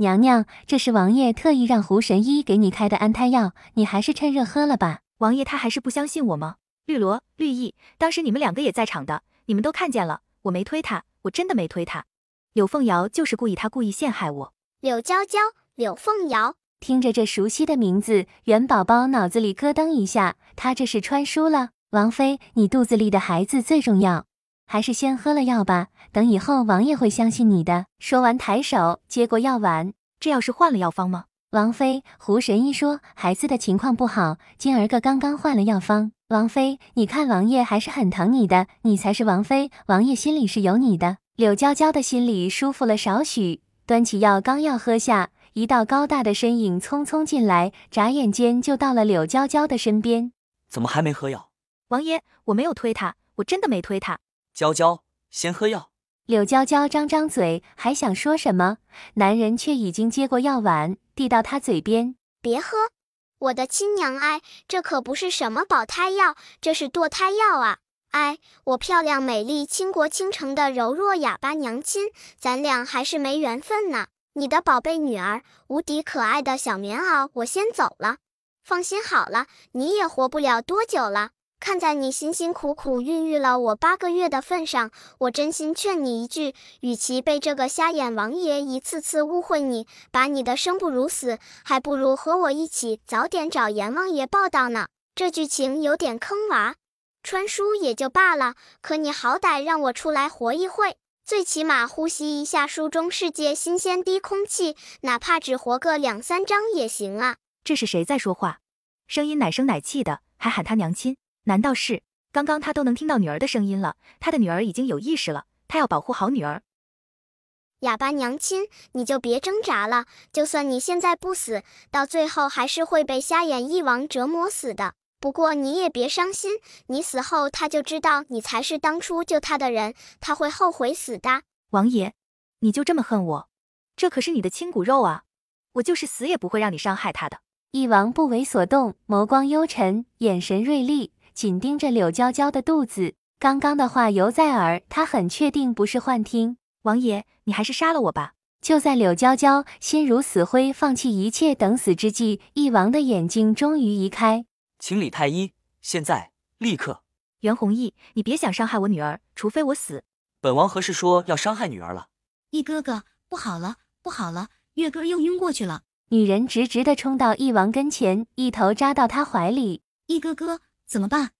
娘娘，这是王爷特意让胡神医给你开的安胎药，你还是趁热喝了吧。王爷他还是不相信我吗？绿萝、绿意，当时你们两个也在场的，你们都看见了，我没推他，我真的没推他。柳凤瑶就是故意，她故意陷害我。柳娇娇、柳凤瑶，听着这熟悉的名字，元宝宝脑子里咯噔一下，他这是穿书了。王妃，你肚子里的孩子最重要。还是先喝了药吧，等以后王爷会相信你的。说完，抬手接过药丸。这要是换了药方吗？王妃，胡神医说孩子的情况不好，今儿个刚刚换了药方。王妃，你看王爷还是很疼你的，你才是王妃，王爷心里是有你的。柳娇娇的心里舒服了少许，端起药刚要喝下，一道高大的身影匆匆进来，眨眼间就到了柳娇娇的身边。怎么还没喝药？王爷，我没有推他，我真的没推他。娇娇，先喝药。柳娇娇张张嘴，还想说什么，男人却已经接过药碗，递到她嘴边：“别喝，我的亲娘哎，这可不是什么保胎药，这是堕胎药啊！哎，我漂亮美丽、倾国倾城的柔弱哑巴娘亲，咱俩还是没缘分呢。你的宝贝女儿，无敌可爱的小棉袄，我先走了。放心好了，你也活不了多久了。”看在你辛辛苦苦孕育了我八个月的份上，我真心劝你一句，与其被这个瞎眼王爷一次次误会你，把你的生不如死，还不如和我一起早点找阎王爷报道呢。这剧情有点坑娃，穿书也就罢了，可你好歹让我出来活一会，最起码呼吸一下书中世界新鲜低空气，哪怕只活个两三章也行啊。这是谁在说话？声音奶声奶气的，还喊他娘亲。难道是刚刚他都能听到女儿的声音了？他的女儿已经有意识了，他要保护好女儿。哑巴娘亲，你就别挣扎了。就算你现在不死，到最后还是会被瞎眼翼王折磨死的。不过你也别伤心，你死后他就知道你才是当初救他的人，他会后悔死的。王爷，你就这么恨我？这可是你的亲骨肉啊！我就是死也不会让你伤害他的。翼王不为所动，眸光幽沉，眼神锐利。紧盯着柳娇娇的肚子，刚刚的话犹在耳，她很确定不是幻听。王爷，你还是杀了我吧！就在柳娇娇心如死灰，放弃一切等死之际，翼王的眼睛终于移开。请李太医，现在，立刻。袁弘毅，你别想伤害我女儿，除非我死。本王何时说要伤害女儿了？翼哥哥，不好了，不好了，月哥又晕过去了！女人直直的冲到翼王跟前，一头扎到他怀里。翼哥哥。怎么办？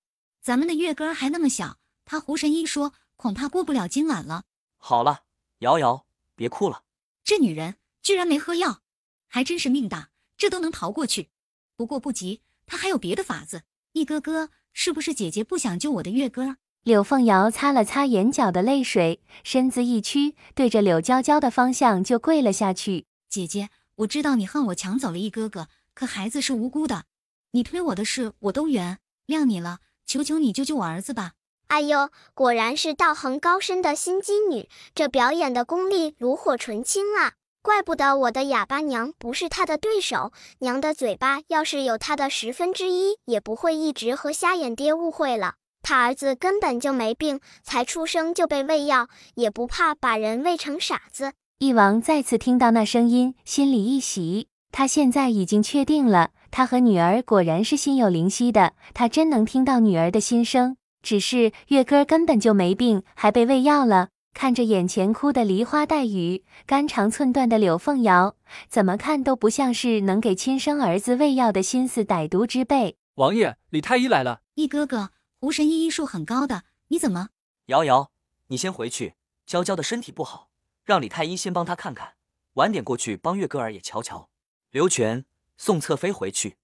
咱们的月哥还那么小，他胡神医说恐怕过不了今晚了。好了，瑶瑶，别哭了。这女人居然没喝药，还真是命大，这都能逃过去。不过不急，她还有别的法子。一哥哥，是不是姐姐不想救我的月哥？柳凤瑶擦了擦眼角的泪水，身子一屈，对着柳娇娇的方向就跪了下去。姐姐，我知道你恨我抢走了一哥哥，可孩子是无辜的，你推我的事我都圆。谅你了，求求你救救我儿子吧！哎呦，果然是道行高深的心机女，这表演的功力炉火纯青啊！怪不得我的哑巴娘不是她的对手。娘的嘴巴要是有她的十分之一，也不会一直和瞎眼爹误会了。他儿子根本就没病，才出生就被喂药，也不怕把人喂成傻子。翼王再次听到那声音，心里一喜，他现在已经确定了。他和女儿果然是心有灵犀的，他真能听到女儿的心声。只是月歌根本就没病，还被喂药了。看着眼前哭得梨花带雨、肝肠寸断的柳凤瑶，怎么看都不像是能给亲生儿子喂药的心思歹毒之辈。王爷，李太医来了。易哥哥，胡神医医术很高的，你怎么？瑶瑶，你先回去，娇娇的身体不好，让李太医先帮她看看，晚点过去帮月歌儿也瞧瞧。刘全。送侧妃回去。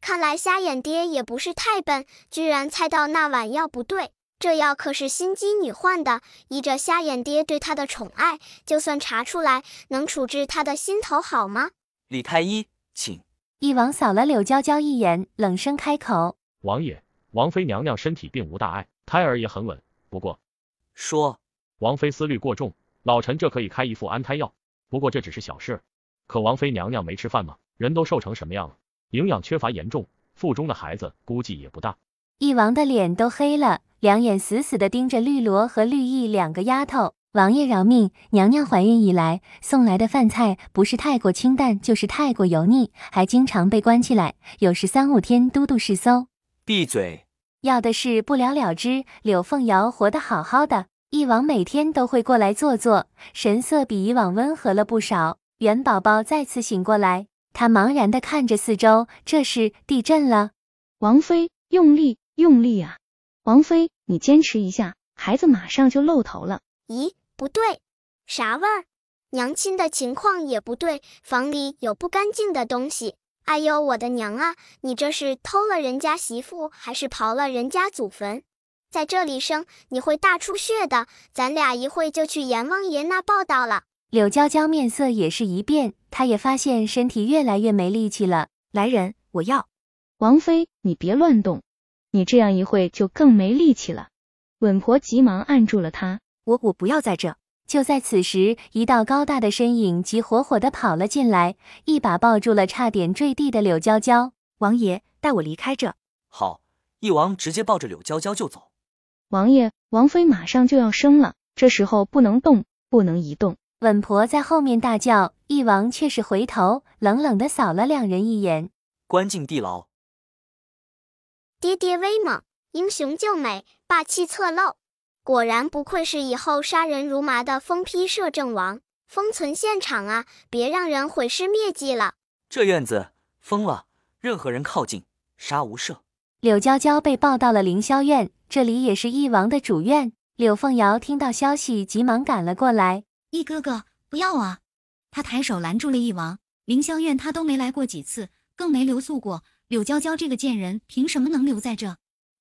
看来瞎眼爹也不是太笨，居然猜到那碗药不对。这药可是心机女换的，依着瞎眼爹对她的宠爱，就算查出来，能处置她的心头好吗？李太医，请。一王扫了柳娇娇一眼，冷声开口：“王爷、王妃娘娘身体并无大碍，胎儿也很稳。不过，说王妃思虑过重，老臣这可以开一副安胎药。不过这只是小事。”可王妃娘娘没吃饭吗？人都瘦成什么样了？营养缺乏严重，腹中的孩子估计也不大。一王的脸都黑了，两眼死死的盯着绿萝和绿意两个丫头。王爷饶命！娘娘怀孕以来，送来的饭菜不是太过清淡，就是太过油腻，还经常被关起来，有时三五天都督是搜。闭嘴！要的是不了了之。柳凤瑶活得好好的，一王每天都会过来坐坐，神色比以往温和了不少。元宝宝再次醒过来，他茫然的看着四周，这是地震了。王妃，用力，用力啊！王妃，你坚持一下，孩子马上就露头了。咦，不对，啥味儿？娘亲的情况也不对，房里有不干净的东西。哎呦，我的娘啊！你这是偷了人家媳妇，还是刨了人家祖坟？在这里生，你会大出血的。咱俩一会就去阎王爷那报道了。柳娇娇面色也是一变，她也发现身体越来越没力气了。来人，我要！王妃，你别乱动，你这样一会就更没力气了。稳婆急忙按住了她。我我不要在这。就在此时，一道高大的身影急火火的跑了进来，一把抱住了差点坠地的柳娇娇。王爷，带我离开这。好，翼王直接抱着柳娇娇就走。王爷，王妃马上就要生了，这时候不能动，不能移动。稳婆在后面大叫，翼王却是回头冷冷地扫了两人一眼，关进地牢。爹爹威猛，英雄救美，霸气侧漏，果然不愧是以后杀人如麻的疯批摄政王。封存现场啊，别让人毁尸灭迹了。这院子疯了，任何人靠近，杀无赦。柳娇娇被抱到了凌霄院，这里也是翼王的主院。柳凤瑶听到消息，急忙赶了过来。一哥哥，不要啊！他抬手拦住了易王。凌霄院他都没来过几次，更没留宿过。柳娇娇这个贱人，凭什么能留在这，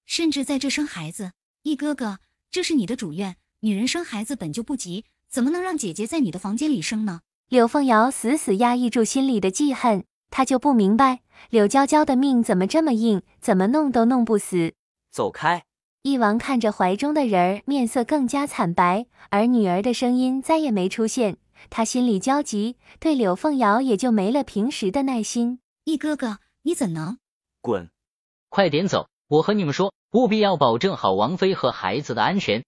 甚至在这生孩子？一哥哥，这是你的主院，女人生孩子本就不急，怎么能让姐姐在你的房间里生呢？柳凤瑶死死压抑住心里的记恨，她就不明白柳娇娇的命怎么这么硬，怎么弄都弄不死。走开。翼王看着怀中的人儿，面色更加惨白，而女儿的声音再也没出现，他心里焦急，对柳凤瑶也就没了平时的耐心。翼哥哥，你怎能？滚！快点走！我和你们说，务必要保证好王妃和孩子的安全，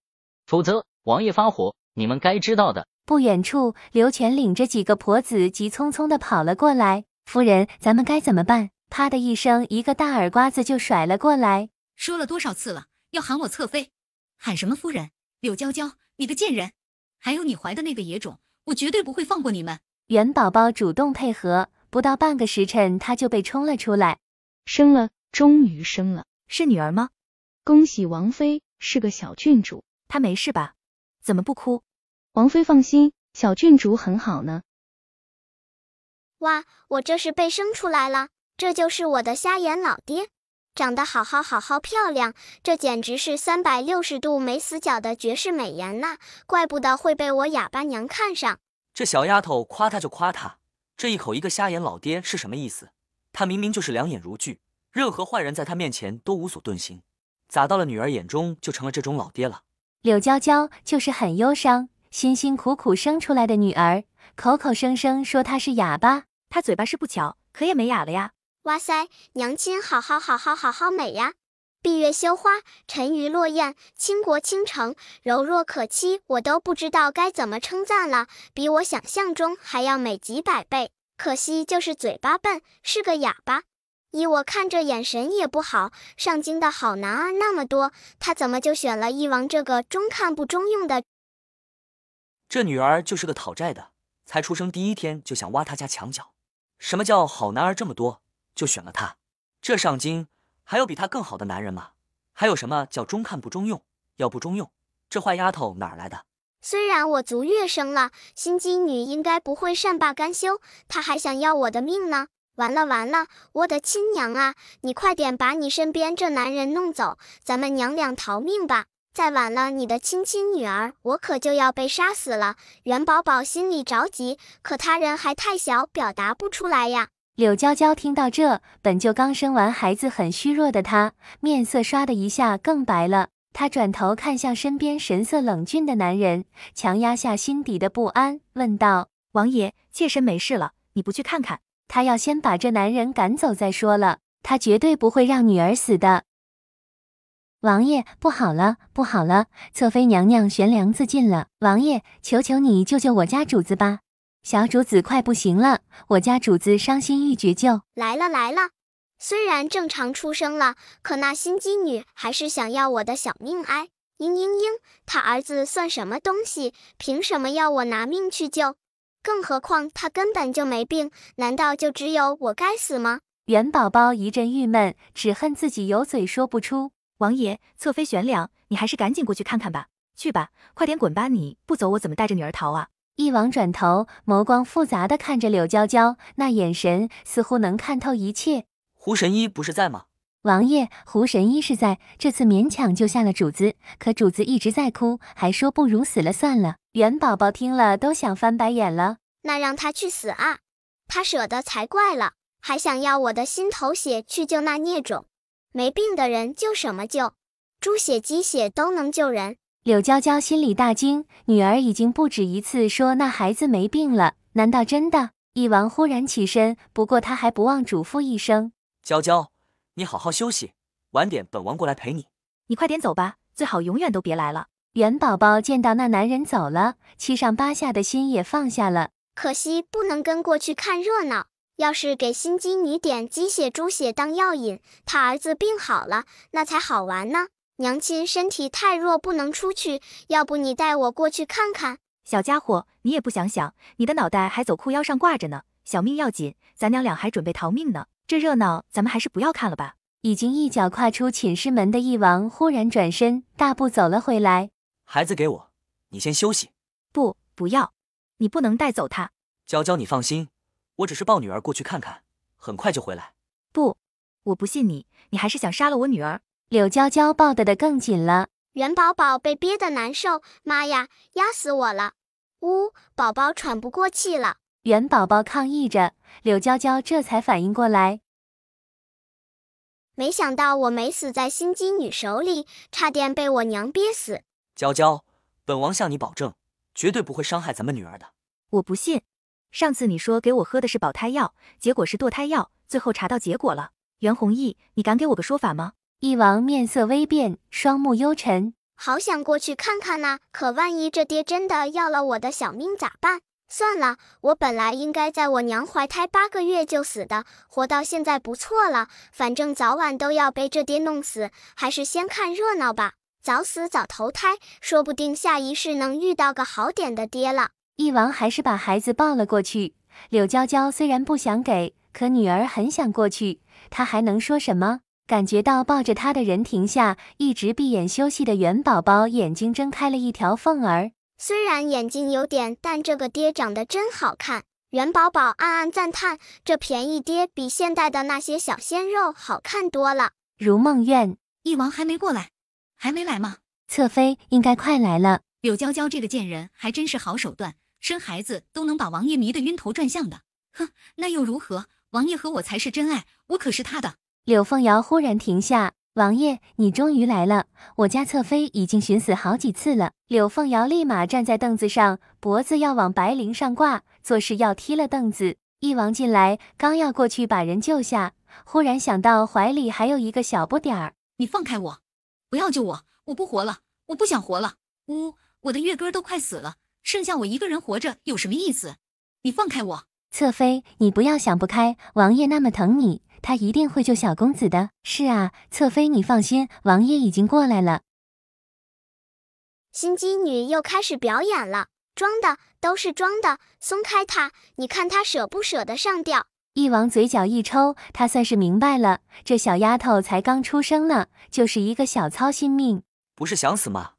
否则王爷发火，你们该知道的。不远处，刘全领着几个婆子急匆匆的跑了过来。夫人，咱们该怎么办？啪的一声，一个大耳刮子就甩了过来。说了多少次了？要喊我侧妃，喊什么夫人？柳娇娇，你个贱人！还有你怀的那个野种，我绝对不会放过你们！元宝宝主动配合，不到半个时辰，她就被冲了出来，生了，终于生了，是女儿吗？恭喜王妃，是个小郡主。她没事吧？怎么不哭？王妃放心，小郡主很好呢。哇，我这是被生出来了，这就是我的瞎眼老爹。长得好好好好漂亮，这简直是三百六十度没死角的绝世美颜呐！怪不得会被我哑巴娘看上。这小丫头夸她就夸她，这一口一个瞎眼老爹是什么意思？她明明就是两眼如炬，任何坏人在她面前都无所遁形。咋到了女儿眼中就成了这种老爹了？柳娇娇就是很忧伤，辛辛苦苦生出来的女儿，口口声声说她是哑巴，她嘴巴是不巧，可也没哑了呀。哇塞，娘亲，好好好好好好美呀！闭月羞花，沉鱼落雁，倾国倾城，柔弱可欺，我都不知道该怎么称赞了。比我想象中还要美几百倍，可惜就是嘴巴笨，是个哑巴。依我看，这眼神也不好。上京的好男儿那么多，他怎么就选了义王这个中看不中用的？这女儿就是个讨债的，才出生第一天就想挖他家墙角。什么叫好男儿这么多？就选了他，这上京还有比他更好的男人吗？还有什么叫中看不中用，要不中用？这坏丫头哪来的？虽然我足月生了，心机女应该不会善罢甘休，她还想要我的命呢！完了完了，我的亲娘啊！你快点把你身边这男人弄走，咱们娘俩逃命吧！再晚了，你的亲亲女儿我可就要被杀死了！元宝宝心里着急，可他人还太小，表达不出来呀。柳娇娇听到这，本就刚生完孩子很虚弱的她，面色唰的一下更白了。她转头看向身边神色冷峻的男人，强压下心底的不安，问道：“王爷，妾身没事了，你不去看看？她要先把这男人赶走再说了，她绝对不会让女儿死的。”王爷，不好了，不好了，侧妃娘娘悬梁自尽了！王爷，求求你救救我家主子吧！小主子快不行了，我家主子伤心欲绝，就来了来了。虽然正常出生了，可那心机女还是想要我的小命。哎，嘤嘤嘤，她儿子算什么东西？凭什么要我拿命去救？更何况她根本就没病，难道就只有我该死吗？元宝宝一阵郁闷，只恨自己有嘴说不出。王爷，侧妃悬梁，你还是赶紧过去看看吧。去吧，快点滚吧！你不走，我怎么带着女儿逃啊？一王转头，眸光复杂的看着柳娇娇，那眼神似乎能看透一切。胡神医不是在吗？王爷，胡神医是在，这次勉强救下了主子，可主子一直在哭，还说不如死了算了。元宝宝听了都想翻白眼了，那让他去死啊！他舍得才怪了，还想要我的心头血去救那孽种，没病的人救什么救？猪血鸡血都能救人。柳娇娇心里大惊，女儿已经不止一次说那孩子没病了，难道真的？一王忽然起身，不过他还不忘嘱咐一声：“娇娇，你好好休息，晚点本王过来陪你。”你快点走吧，最好永远都别来了。元宝宝见到那男人走了，七上八下的心也放下了。可惜不能跟过去看热闹，要是给心机女点鸡血猪血当药引，她儿子病好了，那才好玩呢。娘亲身体太弱，不能出去。要不你带我过去看看？小家伙，你也不想想，你的脑袋还走裤腰上挂着呢，小命要紧。咱娘俩还准备逃命呢，这热闹咱们还是不要看了吧。已经一脚跨出寝室门的翼王忽然转身，大步走了回来。孩子给我，你先休息。不，不要，你不能带走他。娇娇，你放心，我只是抱女儿过去看看，很快就回来。不，我不信你，你还是想杀了我女儿。柳娇娇抱得的更紧了，元宝宝被憋得难受，妈呀，压死我了！呜，宝宝喘不过气了。元宝宝抗议着，柳娇娇这才反应过来，没想到我没死在心机女手里，差点被我娘憋死。娇娇，本王向你保证，绝对不会伤害咱们女儿的。我不信，上次你说给我喝的是保胎药，结果是堕胎药，最后查到结果了。袁弘毅，你敢给我个说法吗？翼王面色微变，双目幽沉，好想过去看看呐，可万一这爹真的要了我的小命咋办？算了，我本来应该在我娘怀胎八个月就死的，活到现在不错了，反正早晚都要被这爹弄死，还是先看热闹吧，早死早投胎，说不定下一世能遇到个好点的爹了。翼王还是把孩子抱了过去。柳娇娇虽然不想给，可女儿很想过去，她还能说什么？感觉到抱着他的人停下，一直闭眼休息的元宝宝眼睛睁开了一条缝儿。虽然眼睛有点，但这个爹长得真好看。元宝宝暗暗赞叹，这便宜爹比现代的那些小鲜肉好看多了。如梦愿，翼王还没过来，还没来吗？侧妃应该快来了。柳娇娇这个贱人还真是好手段，生孩子都能把王爷迷得晕头转向的。哼，那又如何？王爷和我才是真爱，我可是他的。柳凤瑶忽然停下，王爷，你终于来了！我家侧妃已经寻死好几次了。柳凤瑶立马站在凳子上，脖子要往白绫上挂，做事要踢了凳子。一王进来，刚要过去把人救下，忽然想到怀里还有一个小不点儿，你放开我，不要救我，我不活了，我不想活了。呜，我的月哥都快死了，剩下我一个人活着有什么意思？你放开我，侧妃，你不要想不开，王爷那么疼你。他一定会救小公子的。是啊，侧妃你放心，王爷已经过来了。心机女又开始表演了，装的都是装的。松开她，你看她舍不舍得上吊。翼王嘴角一抽，他算是明白了，这小丫头才刚出生呢，就是一个小操心命。不是想死吗？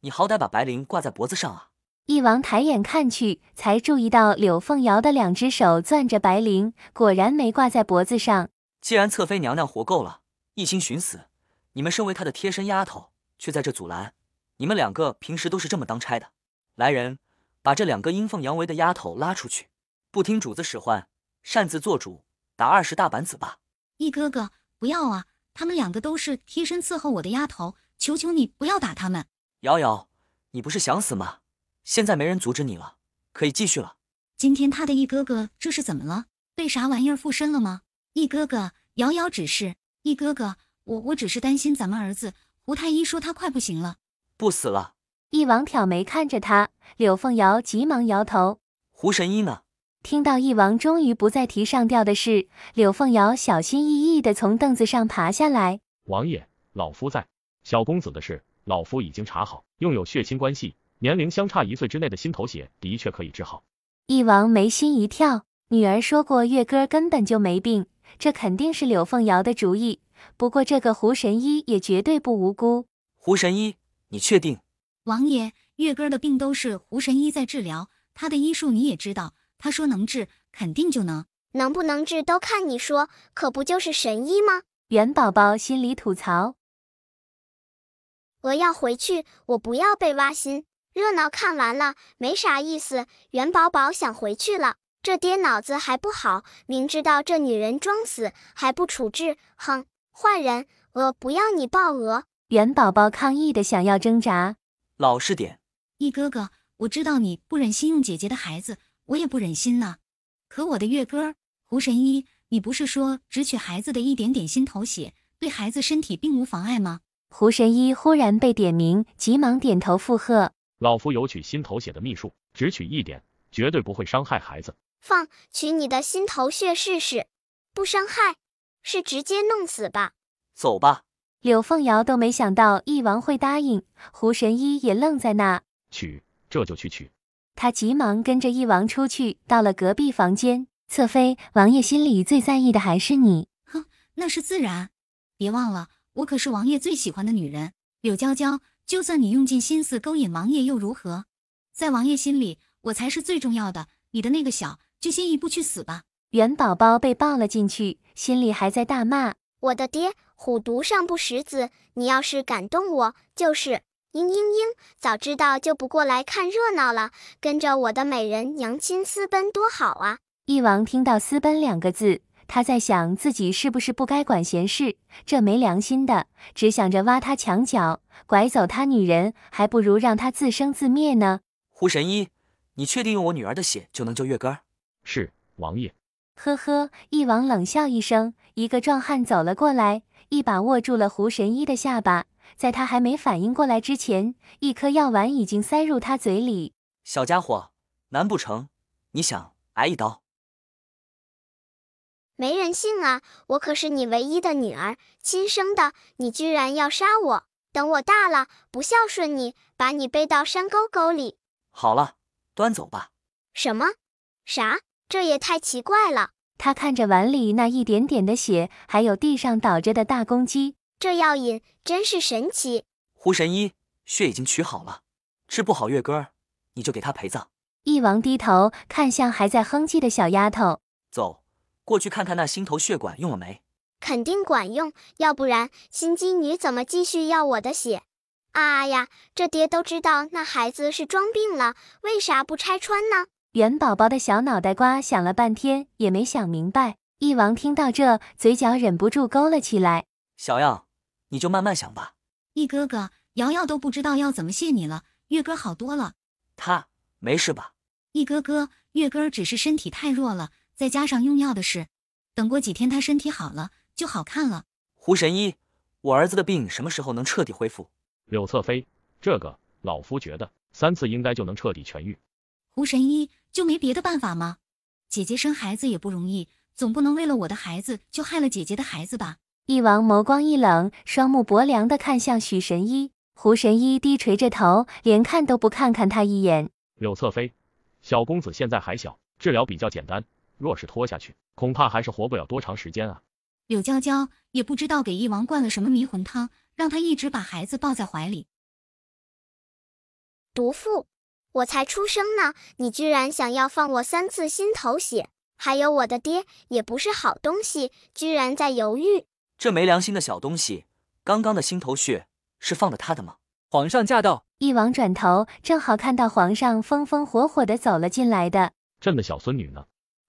你好歹把白绫挂在脖子上啊！翼王抬眼看去，才注意到柳凤瑶的两只手攥着白绫，果然没挂在脖子上。既然侧妃娘娘活够了，一心寻死，你们身为她的贴身丫头，却在这阻拦，你们两个平时都是这么当差的？来人，把这两个阴奉阳违的丫头拉出去！不听主子使唤，擅自做主，打二十大板子吧！一哥哥，不要啊！他们两个都是贴身伺候我的丫头，求求你不要打他们！瑶瑶，你不是想死吗？现在没人阻止你了，可以继续了。今天他的易哥哥这是怎么了？被啥玩意儿附身了吗？易哥哥，瑶瑶只是……易哥哥，我我只是担心咱们儿子。胡太医说他快不行了，不死了。易王挑眉看着他，柳凤瑶急忙摇头。胡神医呢？听到易王终于不再提上吊的事，柳凤瑶小心翼翼的从凳子上爬下来。王爷，老夫在。小公子的事，老夫已经查好，用有血亲关系、年龄相差一岁之内的心头血，的确可以治好。易王眉心一跳，女儿说过月哥根本就没病。这肯定是柳凤瑶的主意，不过这个胡神医也绝对不无辜。胡神医，你确定？王爷，月哥的病都是胡神医在治疗，他的医术你也知道，他说能治，肯定就能。能不能治都看你说，可不就是神医吗？元宝宝心里吐槽：我要回去，我不要被挖心。热闹看完了，没啥意思。元宝宝想回去了。这爹脑子还不好，明知道这女人装死还不处置，哼！坏人，鹅不要你抱鹅。元宝宝抗议的想要挣扎，老实点。易哥哥，我知道你不忍心用姐姐的孩子，我也不忍心呢。可我的月哥儿，胡神医，你不是说只取孩子的一点点心头血，对孩子身体并无妨碍吗？胡神医忽然被点名，急忙点头附和。老夫有取心头血的秘术，只取一点，绝对不会伤害孩子。放取你的心头血试试，不伤害，是直接弄死吧。走吧。柳凤瑶都没想到翼王会答应，胡神医也愣在那。取，这就去取。他急忙跟着翼王出去，到了隔壁房间。侧妃，王爷心里最在意的还是你。哼，那是自然。别忘了，我可是王爷最喜欢的女人。柳娇娇，就算你用尽心思勾引王爷又如何？在王爷心里，我才是最重要的。你的那个小。就先一步去死吧！元宝宝被抱了进去，心里还在大骂：“我的爹，虎毒尚不食子，你要是敢动我，就是……”嘤嘤嘤！早知道就不过来看热闹了，跟着我的美人娘亲私奔多好啊！翼王听到“私奔”两个字，他在想自己是不是不该管闲事？这没良心的，只想着挖他墙角，拐走他女人，还不如让他自生自灭呢。胡神医，你确定用我女儿的血就能救月根儿？是王爷。呵呵，一王冷笑一声，一个壮汉走了过来，一把握住了胡神医的下巴，在他还没反应过来之前，一颗药丸已经塞入他嘴里。小家伙，难不成你想挨一刀？没人性啊！我可是你唯一的女儿，亲生的，你居然要杀我！等我大了，不孝顺你，把你背到山沟沟里。好了，端走吧。什么？啥？这也太奇怪了。他看着碗里那一点点的血，还有地上倒着的大公鸡，这药引真是神奇。胡神医，血已经取好了，治不好月哥，你就给他陪葬。翼王低头看向还在哼唧的小丫头，走，过去看看那心头血管用了没？肯定管用，要不然心机女怎么继续要我的血？啊呀，这爹都知道那孩子是装病了，为啥不拆穿呢？圆宝宝的小脑袋瓜想了半天也没想明白。翼王听到这，嘴角忍不住勾了起来。小样，你就慢慢想吧。翼哥哥，瑶瑶都不知道要怎么谢你了。月哥好多了，他没事吧？翼哥哥，月哥只是身体太弱了，再加上用药的事，等过几天他身体好了就好看了。胡神医，我儿子的病什么时候能彻底恢复？柳侧妃，这个老夫觉得三次应该就能彻底痊愈。胡神医。就没别的办法吗？姐姐生孩子也不容易，总不能为了我的孩子就害了姐姐的孩子吧？翼王眸光一冷，双目薄凉的看向许神医。胡神医低垂着头，连看都不看看他一眼。柳侧妃，小公子现在还小，治疗比较简单，若是拖下去，恐怕还是活不了多长时间啊。柳娇娇也不知道给翼王灌了什么迷魂汤，让他一直把孩子抱在怀里。毒妇。我才出生呢，你居然想要放我三次心头血！还有我的爹也不是好东西，居然在犹豫。这没良心的小东西，刚刚的心头血是放了他的吗？皇上驾到！一王转头，正好看到皇上风风火火的走了进来。的朕的小孙女呢？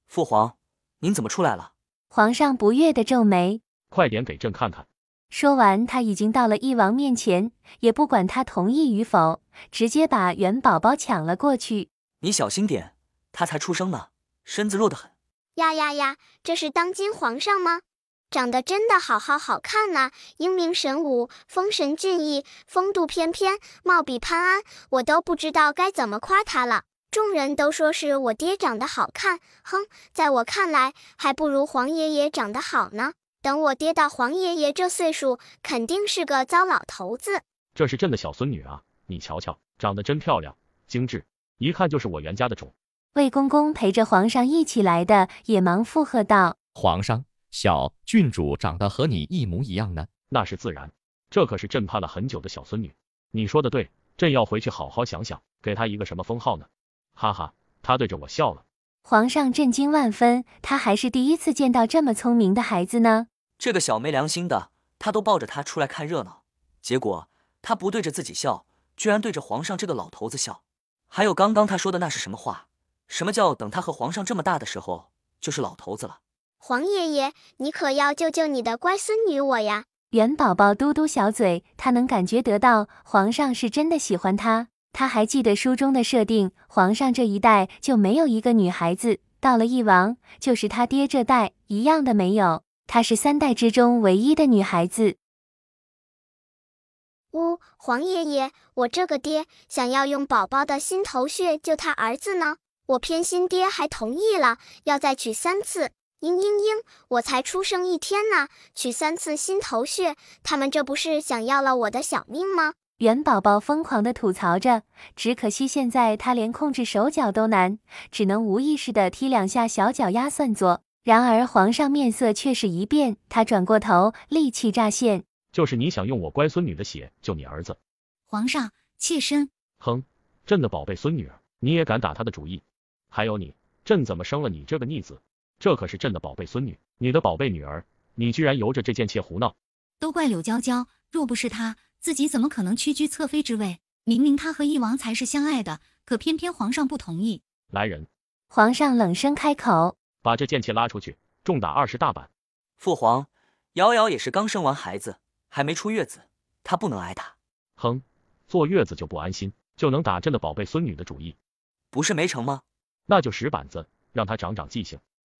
父皇，您怎么出来了？皇上不悦的皱眉，快点给朕看看。说完，他已经到了翼王面前，也不管他同意与否，直接把元宝宝抢了过去。你小心点，他才出生呢，身子弱得很。呀呀呀，这是当今皇上吗？长得真的好好好看啊，英明神武，风神俊逸，风度翩翩，貌比潘安，我都不知道该怎么夸他了。众人都说是我爹长得好看，哼，在我看来，还不如皇爷爷长得好呢。等我爹到皇爷爷这岁数，肯定是个糟老头子。这是朕的小孙女啊，你瞧瞧，长得真漂亮，精致，一看就是我袁家的种。魏公公陪着皇上一起来的，也忙附和道：“皇上，小郡主长得和你一模一样呢，那是自然。这可是朕盼了很久的小孙女。你说的对，朕要回去好好想想，给她一个什么封号呢？”哈哈，他对着我笑了。皇上震惊万分，他还是第一次见到这么聪明的孩子呢。这个小没良心的，他都抱着他出来看热闹，结果他不对着自己笑，居然对着皇上这个老头子笑。还有刚刚他说的那是什么话？什么叫等他和皇上这么大的时候就是老头子了？皇爷爷，你可要救救你的乖孙女我呀！元宝宝嘟嘟小嘴，他能感觉得到皇上是真的喜欢他。他还记得书中的设定，皇上这一代就没有一个女孩子，到了翼王就是他爹这代一样的没有。她是三代之中唯一的女孩子。呜，黄爷爷，我这个爹想要用宝宝的心头血救他儿子呢，我偏心爹还同意了，要再取三次。嘤嘤嘤，我才出生一天呢，取三次心头血，他们这不是想要了我的小命吗？元宝宝疯狂的吐槽着，只可惜现在他连控制手脚都难，只能无意识的踢两下小脚丫算作。然而，皇上面色却是一变，他转过头，戾气乍现：“就是你想用我乖孙女的血救你儿子？”皇上，妾身。哼，朕的宝贝孙女儿，你也敢打她的主意？还有你，朕怎么生了你这个逆子？这可是朕的宝贝孙女，你的宝贝女儿，你居然由着这贱妾胡闹！都怪柳娇娇，若不是她，自己怎么可能屈居侧妃之位？明明她和翼王才是相爱的，可偏偏皇上不同意。来人！皇上冷声开口。把这贱妾拉出去，重打二十大板。父皇，瑶瑶也是刚生完孩子，还没出月子，她不能挨打。哼，坐月子就不安心，就能打朕的宝贝孙女的主意，不是没成吗？那就使板子，让她长长记性。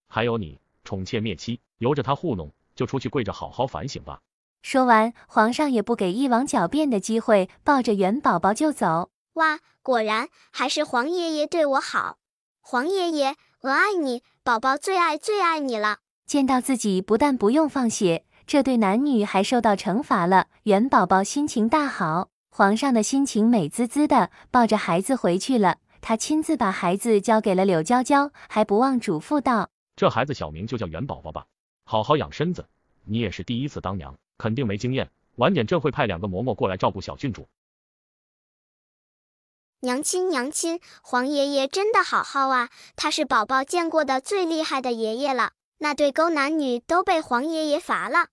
还有你，宠妾灭妻，由着她糊弄，就出去跪着好好反省吧。说完，皇上也不给一王狡辩的机会，抱着元宝宝就走。哇，果然还是皇爷爷对我好。皇爷爷，我爱你。宝宝最爱最爱你了，见到自己不但不用放血，这对男女还受到惩罚了。元宝宝心情大好，皇上的心情美滋滋的，抱着孩子回去了。他亲自把孩子交给了柳娇娇，还不忘嘱咐道：“这孩子小名就叫元宝宝吧，好好养身子。你也是第一次当娘，肯定没经验，晚点朕会派两个嬷嬷过来照顾小郡主。”娘亲，娘亲，黄爷爷真的好好啊！他是宝宝见过的最厉害的爷爷了。那对勾男女都被黄爷爷罚了，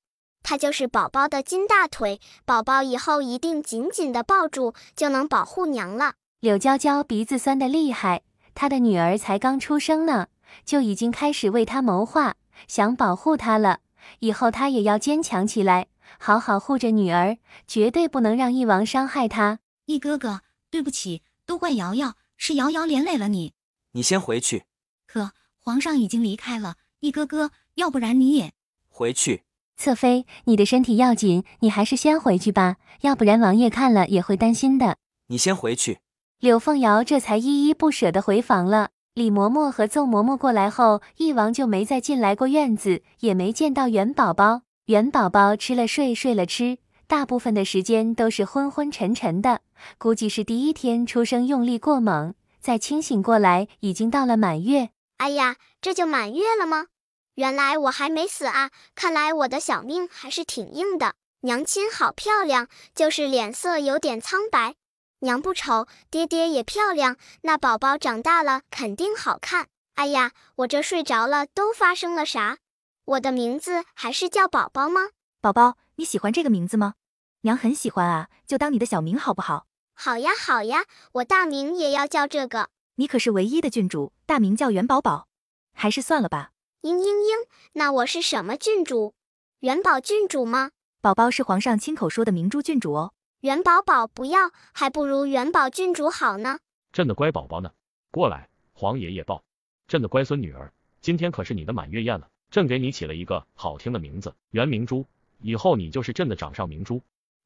他就是宝宝的金大腿，宝宝以后一定紧紧的抱住，就能保护娘了。柳娇娇鼻子酸的厉害，她的女儿才刚出生呢，就已经开始为她谋划，想保护她了。以后她也要坚强起来，好好护着女儿，绝对不能让翼王伤害她。翼哥哥，对不起。都怪瑶瑶，是瑶瑶连累了你。你先回去。可皇上已经离开了，易哥哥，要不然你也回去。侧妃，你的身体要紧，你还是先回去吧，要不然王爷看了也会担心的。你先回去。柳凤瑶这才依依不舍地回房了。李嬷嬷和邹嬷嬷过来后，一王就没再进来过院子，也没见到元宝宝。元宝宝吃了睡，睡了吃。大部分的时间都是昏昏沉沉的，估计是第一天出生用力过猛。再清醒过来，已经到了满月。哎呀，这就满月了吗？原来我还没死啊！看来我的小命还是挺硬的。娘亲好漂亮，就是脸色有点苍白。娘不丑，爹爹也漂亮，那宝宝长大了肯定好看。哎呀，我这睡着了都发生了啥？我的名字还是叫宝宝吗？宝宝，你喜欢这个名字吗？娘很喜欢啊，就当你的小名好不好？好呀好呀，我大名也要叫这个。你可是唯一的郡主，大名叫元宝宝，还是算了吧。嘤嘤嘤，那我是什么郡主？元宝郡主吗？宝宝是皇上亲口说的明珠郡主哦。元宝宝不要，还不如元宝郡主好呢。朕的乖宝宝呢？过来，皇爷爷抱。朕的乖孙女儿，今天可是你的满月宴了。朕给你起了一个好听的名字，元明珠，以后你就是朕的掌上明珠。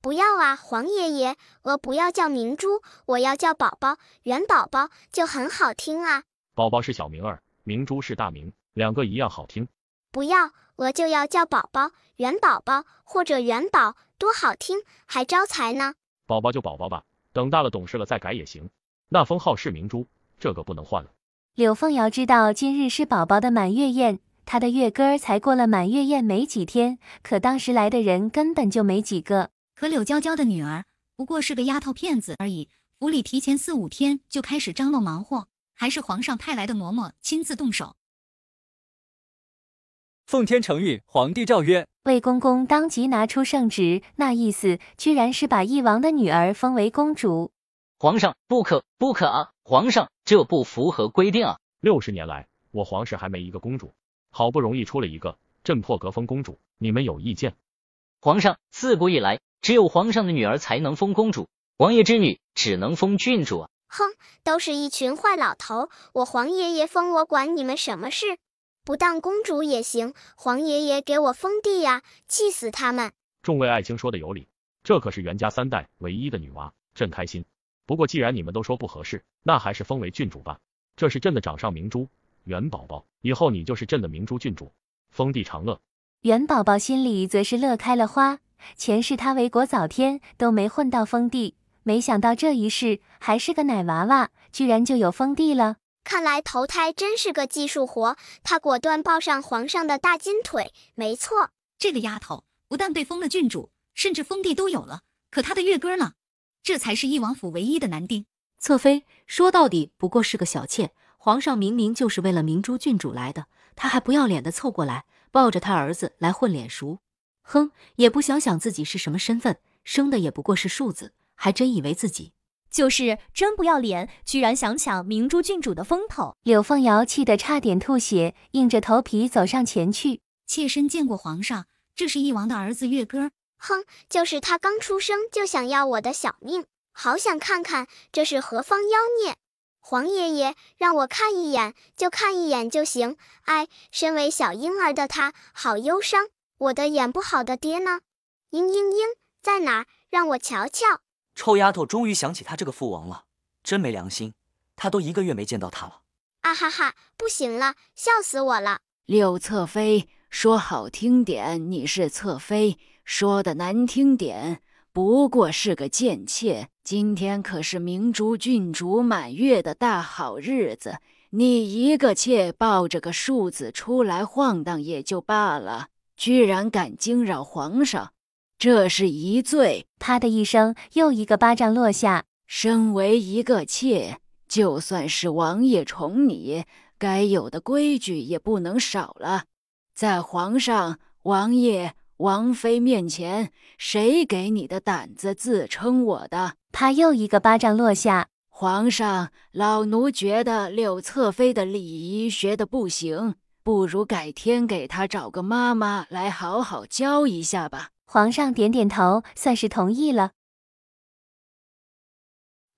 不要啊，黄爷爷，我不要叫明珠，我要叫宝宝，元宝宝就很好听啊。宝宝是小名儿，明珠是大名，两个一样好听。不要，我就要叫宝宝，元宝宝或者元宝，多好听，还招财呢。宝宝就宝宝吧，等大了懂事了再改也行。那封号是明珠，这个不能换了。柳凤瑶知道今日是宝宝的满月宴，她的月歌儿才过了满月宴没几天，可当时来的人根本就没几个。和柳娇娇的女儿不过是个丫头片子而已，府里提前四五天就开始张罗忙活，还是皇上派来的嬷嬷亲自动手。奉天承运，皇帝诏曰：魏公公当即拿出圣旨，那意思居然是把翼王的女儿封为公主。皇上不可不可，皇上这不符合规定啊！六十年来，我皇室还没一个公主，好不容易出了一个镇破格封公主，你们有意见？皇上自古以来，只有皇上的女儿才能封公主，王爷之女只能封郡主。哼，都是一群坏老头，我皇爷爷封我管你们什么事？不当公主也行，皇爷爷给我封地呀！气死他们！众位爱卿说的有理，这可是袁家三代唯一的女娃，朕开心。不过既然你们都说不合适，那还是封为郡主吧。这是朕的掌上明珠，袁宝宝，以后你就是朕的明珠郡主，封地长乐。元宝宝心里则是乐开了花。前世他为国早天都没混到封地，没想到这一世还是个奶娃娃，居然就有封地了。看来投胎真是个技术活。他果断抱上皇上的大金腿。没错，这个丫头不但被封了郡主，甚至封地都有了。可她的月哥呢？这才是义王府唯一的男丁。侧妃说到底不过是个小妾，皇上明明就是为了明珠郡主来的，他还不要脸的凑过来。抱着他儿子来混脸熟，哼，也不想想自己是什么身份，生的也不过是庶子，还真以为自己就是真不要脸，居然想抢明珠郡主的风头。柳凤瑶气得差点吐血，硬着头皮走上前去：“妾身见过皇上，这是翼王的儿子月歌。哼，就是他刚出生就想要我的小命，好想看看这是何方妖孽。”黄爷爷，让我看一眼，就看一眼就行。哎，身为小婴儿的他，好忧伤。我的眼不好的爹呢？嘤嘤嘤，在哪儿？让我瞧瞧。臭丫头，终于想起他这个父王了，真没良心。他都一个月没见到他了。啊哈哈，不行了，笑死我了。六侧妃，说好听点，你是侧妃；说的难听点，不过是个贱妾。今天可是明珠郡主满月的大好日子，你一个妾抱着个庶子出来晃荡也就罢了，居然敢惊扰皇上，这是一罪。啪的一声，又一个巴掌落下。身为一个妾，就算是王爷宠你，该有的规矩也不能少了。在皇上、王爷。王妃面前，谁给你的胆子自称我的？他又一个巴掌落下。皇上，老奴觉得柳侧妃的礼仪学的不行，不如改天给她找个妈妈来好好教一下吧。皇上点点头，算是同意了。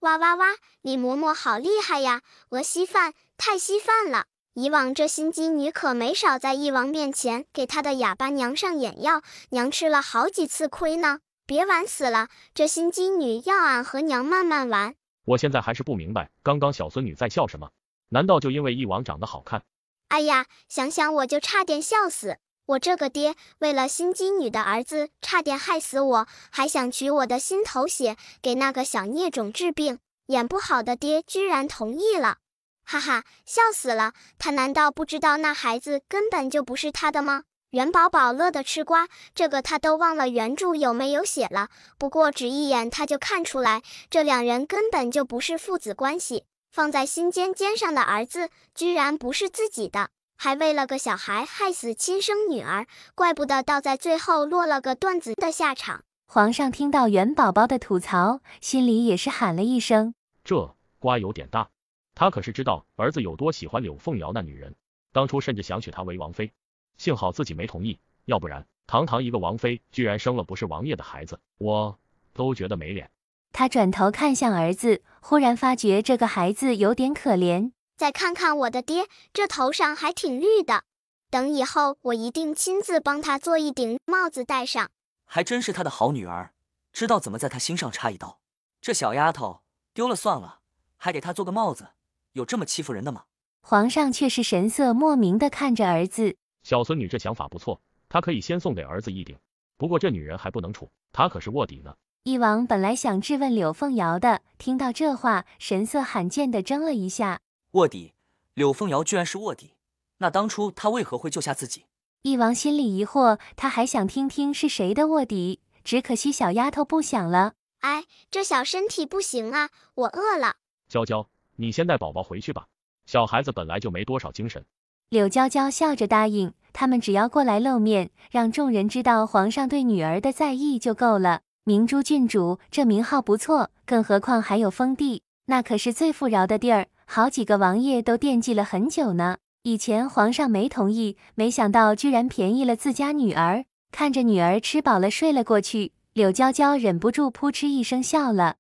哇哇哇！李嬷嬷好厉害呀！我稀饭，太稀饭了。以往这心机女可没少在翼王面前给他的哑巴娘上眼药，娘吃了好几次亏呢。别玩死了，这心机女要俺和娘慢慢玩。我现在还是不明白，刚刚小孙女在笑什么？难道就因为翼王长得好看？哎呀，想想我就差点笑死！我这个爹为了心机女的儿子差点害死我，还想取我的心头血给那个小孽种治病，演不好的爹居然同意了。哈哈，笑死了！他难道不知道那孩子根本就不是他的吗？元宝宝乐得吃瓜，这个他都忘了原著有没有写了。不过只一眼他就看出来，这两人根本就不是父子关系。放在心尖尖上的儿子，居然不是自己的，还为了个小孩害死亲生女儿，怪不得到在最后落了个断子的下场。皇上听到元宝宝的吐槽，心里也是喊了一声：“这瓜有点大。”他可是知道儿子有多喜欢柳凤瑶那女人，当初甚至想娶她为王妃，幸好自己没同意，要不然堂堂一个王妃居然生了不是王爷的孩子，我都觉得没脸。他转头看向儿子，忽然发觉这个孩子有点可怜。再看看我的爹，这头上还挺绿的，等以后我一定亲自帮他做一顶帽子戴上。还真是他的好女儿，知道怎么在他心上插一刀。这小丫头丢了算了，还给他做个帽子。有这么欺负人的吗？皇上却是神色莫名的看着儿子。小孙女这想法不错，她可以先送给儿子一顶。不过这女人还不能处，她可是卧底呢。翼王本来想质问柳凤瑶的，听到这话，神色罕见的怔了一下。卧底？柳凤瑶居然是卧底？那当初她为何会救下自己？翼王心里疑惑，他还想听听是谁的卧底，只可惜小丫头不想了。哎，这小身体不行啊，我饿了。娇娇。你先带宝宝回去吧，小孩子本来就没多少精神。柳娇娇笑着答应，他们只要过来露面，让众人知道皇上对女儿的在意就够了。明珠郡主这名号不错，更何况还有封地，那可是最富饶的地儿，好几个王爷都惦记了很久呢。以前皇上没同意，没想到居然便宜了自家女儿。看着女儿吃饱了睡了过去，柳娇娇忍不住扑哧一声笑了。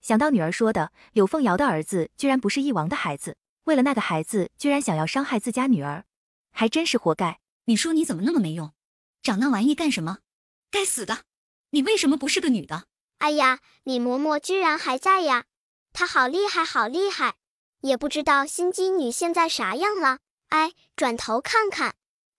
想到女儿说的，柳凤瑶的儿子居然不是翼王的孩子，为了那个孩子居然想要伤害自家女儿，还真是活该！你说你怎么那么没用？找那玩意干什么？该死的！你为什么不是个女的？哎呀，李嬷嬷居然还在呀！她好厉害，好厉害！也不知道心机女现在啥样了。哎，转头看看。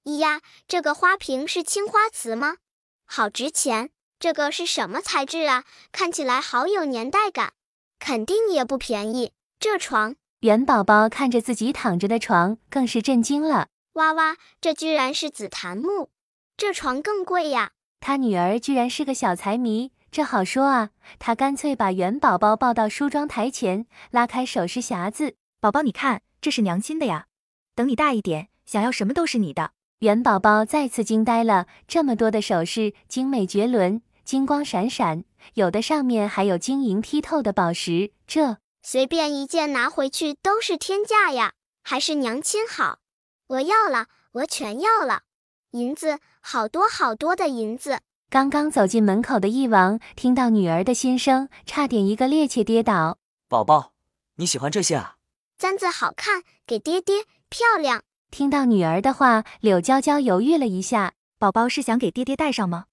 咿呀，这个花瓶是青花瓷吗？好值钱。这个是什么材质啊？看起来好有年代感，肯定也不便宜。这床，元宝宝看着自己躺着的床，更是震惊了。哇哇，这居然是紫檀木，这床更贵呀！他女儿居然是个小财迷，这好说啊，他干脆把元宝宝抱到梳妆台前，拉开首饰匣子，宝宝你看，这是娘亲的呀，等你大一点，想要什么都是你的。元宝宝再次惊呆了，这么多的首饰，精美绝伦。金光闪闪，有的上面还有晶莹剔透的宝石，这随便一件拿回去都是天价呀！还是娘亲好，我要了，我全要了，银子好多好多的银子。刚刚走进门口的翼王听到女儿的心声，差点一个趔趄跌倒。宝宝，你喜欢这些啊？簪子好看，给爹爹，漂亮。听到女儿的话，柳娇娇犹豫了一下，宝宝是想给爹爹戴上吗？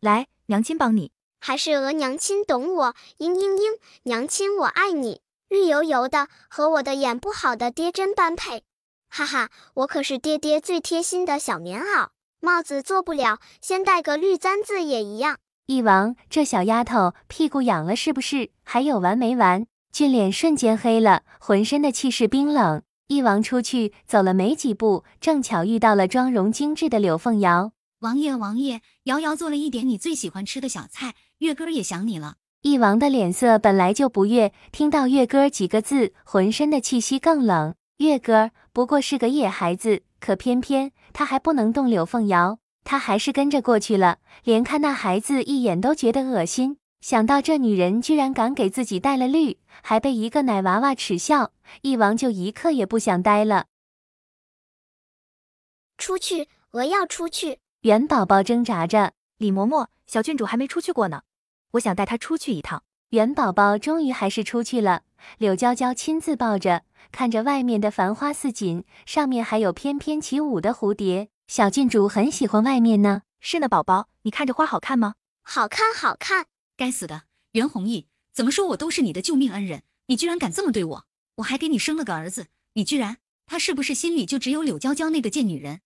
来。娘亲帮你，还是额娘亲懂我。嘤嘤嘤，娘亲我爱你。绿油油的，和我的演不好的爹真般配。哈哈，我可是爹爹最贴心的小棉袄。帽子做不了，先戴个绿簪子也一样。翼王，这小丫头屁股痒了是不是？还有完没完？俊脸瞬间黑了，浑身的气势冰冷。翼王出去走了没几步，正巧遇到了妆容精致的柳凤瑶。王爷，王爷，瑶瑶做了一点你最喜欢吃的小菜。月哥也想你了。翼王的脸色本来就不悦，听到“月哥”几个字，浑身的气息更冷。月哥不过是个野孩子，可偏偏他还不能动柳凤瑶，他还是跟着过去了，连看那孩子一眼都觉得恶心。想到这女人居然敢给自己戴了绿，还被一个奶娃娃耻笑，翼王就一刻也不想待了。出去，我要出去。元宝宝挣扎着，李嬷嬷，小郡主还没出去过呢，我想带她出去一趟。元宝宝终于还是出去了，柳娇娇亲自抱着，看着外面的繁花似锦，上面还有翩翩起舞的蝴蝶。小郡主很喜欢外面呢。是呢，宝宝，你看着花好看吗？好看，好看。该死的袁弘毅，怎么说我都是你的救命恩人，你居然敢这么对我！我还给你生了个儿子，你居然……他是不是心里就只有柳娇娇那个贱女人？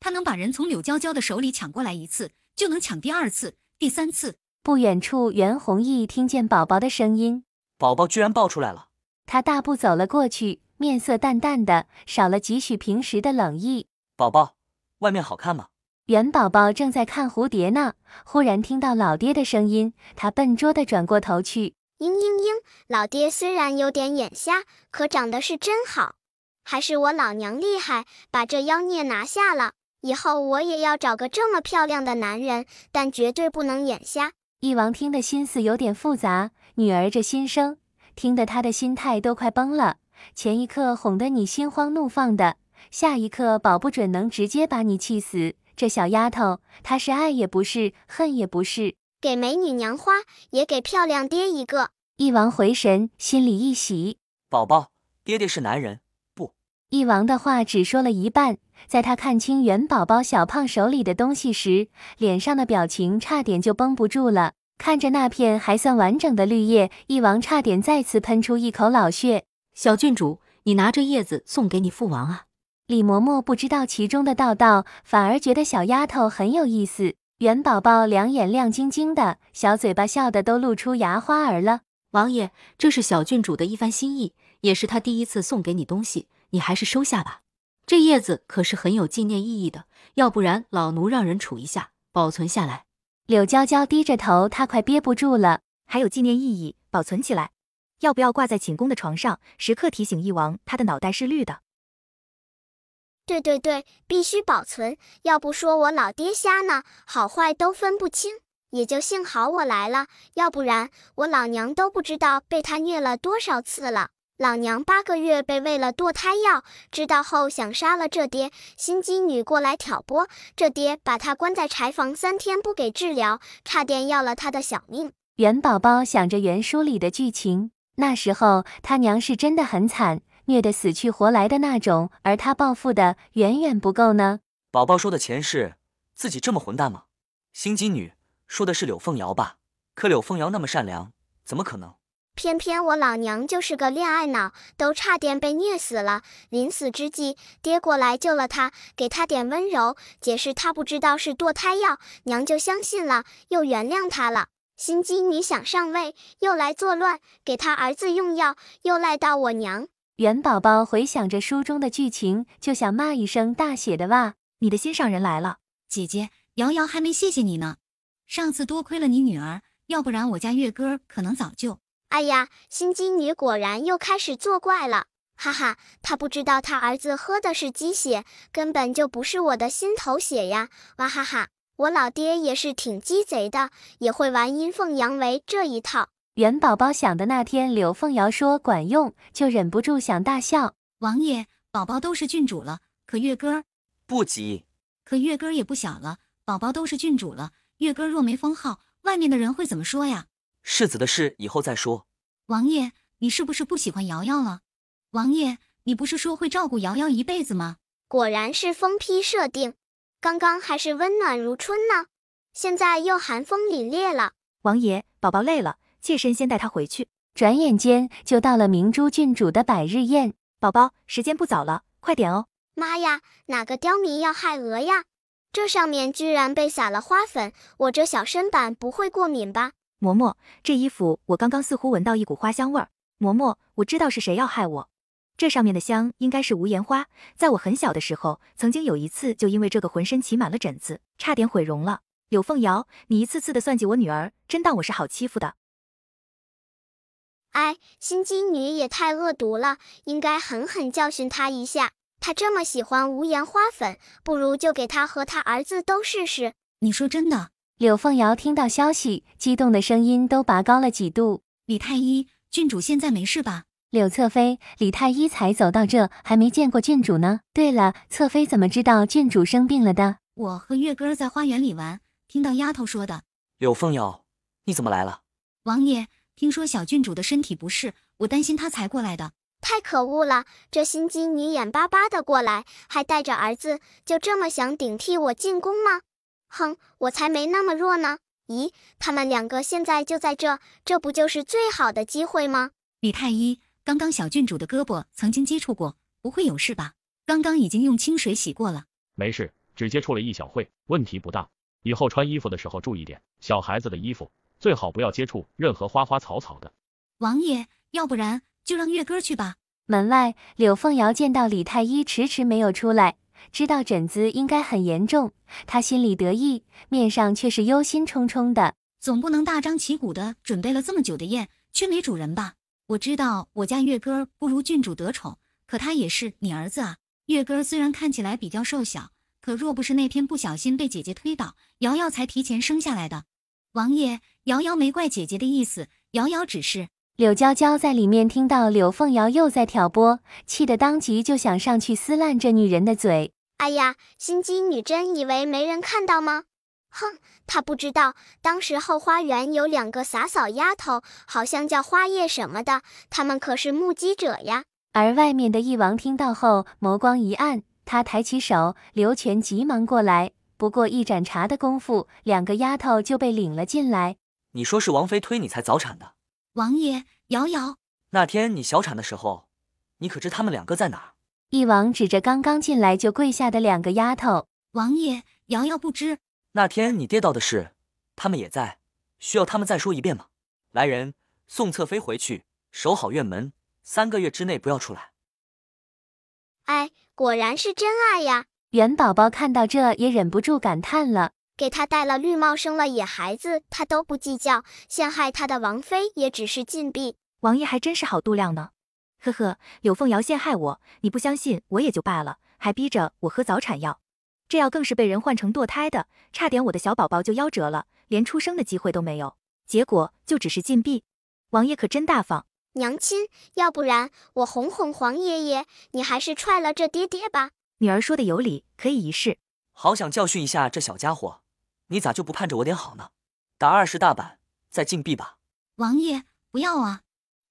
他能把人从柳娇娇的手里抢过来一次，就能抢第二次、第三次。不远处，袁弘毅听见宝宝的声音，宝宝居然抱出来了。他大步走了过去，面色淡淡的，少了几许平时的冷意。宝宝，外面好看吗？袁宝宝正在看蝴蝶呢，忽然听到老爹的声音，他笨拙的转过头去。嘤嘤嘤，老爹虽然有点眼瞎，可长得是真好。还是我老娘厉害，把这妖孽拿下了。以后我也要找个这么漂亮的男人，但绝对不能眼瞎。翼王听的心思有点复杂，女儿这心声，听得他的心态都快崩了。前一刻哄得你心花怒放的，下一刻保不准能直接把你气死。这小丫头，她是爱也不是，恨也不是。给美女娘花，也给漂亮爹一个。翼王回神，心里一喜。宝宝，爹爹是男人，不。翼王的话只说了一半。在他看清元宝宝小胖手里的东西时，脸上的表情差点就绷不住了。看着那片还算完整的绿叶，一王差点再次喷出一口老血。小郡主，你拿着叶子送给你父王啊！李嬷嬷不知道其中的道道，反而觉得小丫头很有意思。元宝宝两眼亮晶晶的，小嘴巴笑得都露出牙花儿了。王爷，这是小郡主的一番心意，也是她第一次送给你东西，你还是收下吧。这叶子可是很有纪念意义的，要不然老奴让人储一下，保存下来。柳娇娇低着头，她快憋不住了。还有纪念意义，保存起来，要不要挂在寝宫的床上，时刻提醒翼王，他的脑袋是绿的？对对对，必须保存，要不说我老爹瞎呢，好坏都分不清，也就幸好我来了，要不然我老娘都不知道被他虐了多少次了。老娘八个月被喂了堕胎药，知道后想杀了这爹。心机女过来挑拨，这爹把她关在柴房三天不给治疗，差点要了她的小命。元宝宝想着原书里的剧情，那时候他娘是真的很惨，虐得死去活来的那种，而他报复的远远不够呢。宝宝说的前世自己这么混蛋吗？心机女说的是柳凤瑶吧？可柳凤瑶那么善良，怎么可能？偏偏我老娘就是个恋爱脑，都差点被虐死了。临死之际，爹过来救了她，给她点温柔。解释她不知道是堕胎药，娘就相信了，又原谅她了。心机女想上位，又来作乱，给她儿子用药，又赖到我娘。元宝宝回想着书中的剧情，就想骂一声大写的哇！你的心上人来了，姐姐瑶瑶还没谢谢你呢。上次多亏了你女儿，要不然我家月哥可能早就。哎呀，心机女果然又开始作怪了，哈哈，她不知道她儿子喝的是鸡血，根本就不是我的心头血呀，哇哈哈，我老爹也是挺鸡贼的，也会玩阴奉阳违这一套。元宝宝想的那天，柳凤瑶说管用，就忍不住想大笑。王爷，宝宝都是郡主了，可月哥儿？不急，可月哥儿也不小了，宝宝都是郡主了，月哥儿若没封号，外面的人会怎么说呀？世子的事以后再说。王爷，你是不是不喜欢瑶瑶了？王爷，你不是说会照顾瑶瑶一辈子吗？果然是疯批设定，刚刚还是温暖如春呢，现在又寒风凛冽了。王爷，宝宝累了，妾身先带他回去。转眼间就到了明珠郡主的百日宴，宝宝，时间不早了，快点哦。妈呀，哪个刁民要害鹅呀？这上面居然被撒了花粉，我这小身板不会过敏吧？嬷嬷，这衣服我刚刚似乎闻到一股花香味儿。嬷嬷，我知道是谁要害我，这上面的香应该是无盐花。在我很小的时候，曾经有一次就因为这个，浑身起满了疹子，差点毁容了。柳凤瑶，你一次次的算计我女儿，真当我是好欺负的？哎，心机女也太恶毒了，应该狠狠教训她一下。她这么喜欢无盐花粉，不如就给她和她儿子都试试。你说真的？柳凤瑶听到消息，激动的声音都拔高了几度。李太医，郡主现在没事吧？柳侧妃，李太医才走到这，还没见过郡主呢。对了，侧妃怎么知道郡主生病了的？我和月哥儿在花园里玩，听到丫头说的。柳凤瑶，你怎么来了？王爷，听说小郡主的身体不适，我担心她才过来的。太可恶了，这心机女眼巴巴的过来，还带着儿子，就这么想顶替我进宫吗？哼，我才没那么弱呢！咦，他们两个现在就在这，这不就是最好的机会吗？李太医，刚刚小郡主的胳膊曾经接触过，不会有事吧？刚刚已经用清水洗过了，没事，只接触了一小会，问题不大。以后穿衣服的时候注意点，小孩子的衣服最好不要接触任何花花草草的。王爷，要不然就让月哥去吧。门外，柳凤瑶见到李太医迟迟没有出来。知道疹子应该很严重，他心里得意，面上却是忧心忡忡的。总不能大张旗鼓的准备了这么久的宴，却没主人吧？我知道我家月哥儿不如郡主得宠，可他也是你儿子啊。月哥儿虽然看起来比较瘦小，可若不是那天不小心被姐姐推倒，瑶瑶才提前生下来的。王爷，瑶瑶没怪姐姐的意思，瑶瑶只是。柳娇娇在里面听到柳凤瑶又在挑拨，气得当即就想上去撕烂这女人的嘴。哎呀，心机女真以为没人看到吗？哼，她不知道当时后花园有两个洒扫丫头，好像叫花叶什么的，她们可是目击者呀。而外面的翼王听到后，眸光一暗，他抬起手，刘全急忙过来。不过一盏茶的功夫，两个丫头就被领了进来。你说是王妃推你才早产的？王爷，瑶瑶。那天你小产的时候，你可知他们两个在哪？翼王指着刚刚进来就跪下的两个丫头。王爷，瑶瑶不知。那天你爹到的事，他们也在，需要他们再说一遍吗？来人，送侧妃回去，守好院门，三个月之内不要出来。哎，果然是真爱呀！元宝宝看到这也忍不住感叹了。给他戴了绿帽，生了野孩子，他都不计较；陷害他的王妃也只是禁闭。王爷还真是好度量呢，呵呵。柳凤瑶陷害我，你不相信我也就罢了，还逼着我喝早产药，这药更是被人换成堕胎的，差点我的小宝宝就夭折了，连出生的机会都没有。结果就只是禁闭，王爷可真大方。娘亲，要不然我哄哄皇爷爷，你还是踹了这爹爹吧。女儿说的有理，可以一试。好想教训一下这小家伙。你咋就不盼着我点好呢？打二十大板，再禁闭吧！王爷，不要啊！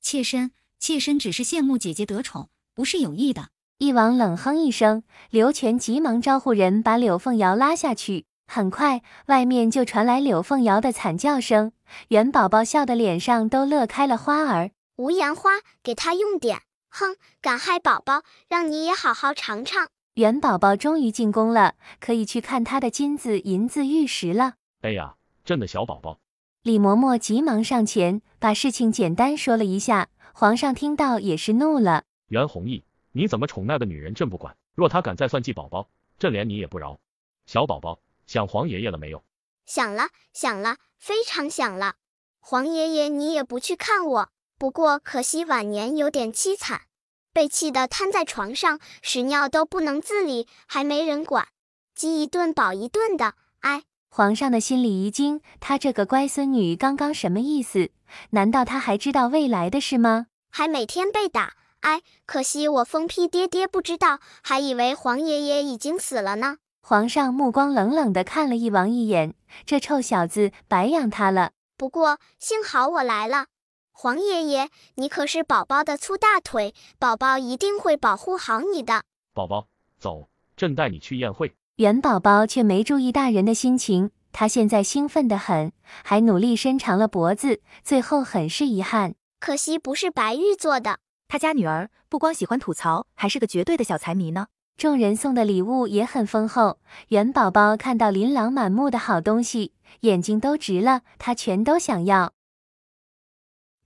妾身，妾身只是羡慕姐姐得宠，不是有意的。一王冷哼一声，刘全急忙招呼人把柳凤瑶拉下去。很快，外面就传来柳凤瑶的惨叫声。元宝宝笑得脸上都乐开了花儿。无言花，给他用点。哼，敢害宝宝，让你也好好尝尝。袁宝宝终于进宫了，可以去看他的金子、银子、玉石了。哎呀，朕的小宝宝！李嬷嬷急忙上前，把事情简单说了一下。皇上听到也是怒了：“袁弘毅，你怎么宠那个女人？朕不管。若她敢再算计宝宝，朕连你也不饶。”小宝宝想皇爷爷了没有？想了，想了，非常想了。皇爷爷，你也不去看我，不过可惜晚年有点凄惨。被气得瘫在床上，屎尿都不能自理，还没人管，饥一顿饱一顿的，哎！皇上的心里一惊，他这个乖孙女刚刚什么意思？难道他还知道未来的事吗？还每天被打，哎，可惜我疯批爹爹不知道，还以为皇爷爷已经死了呢。皇上目光冷冷地看了一王一眼，这臭小子白养他了。不过幸好我来了。黄爷爷，你可是宝宝的粗大腿，宝宝一定会保护好你的。宝宝，走，朕带你去宴会。元宝宝却没注意大人的心情，他现在兴奋得很，还努力伸长了脖子，最后很是遗憾，可惜不是白玉做的。他家女儿不光喜欢吐槽，还是个绝对的小财迷呢。众人送的礼物也很丰厚，元宝宝看到琳琅满目的好东西，眼睛都直了，他全都想要。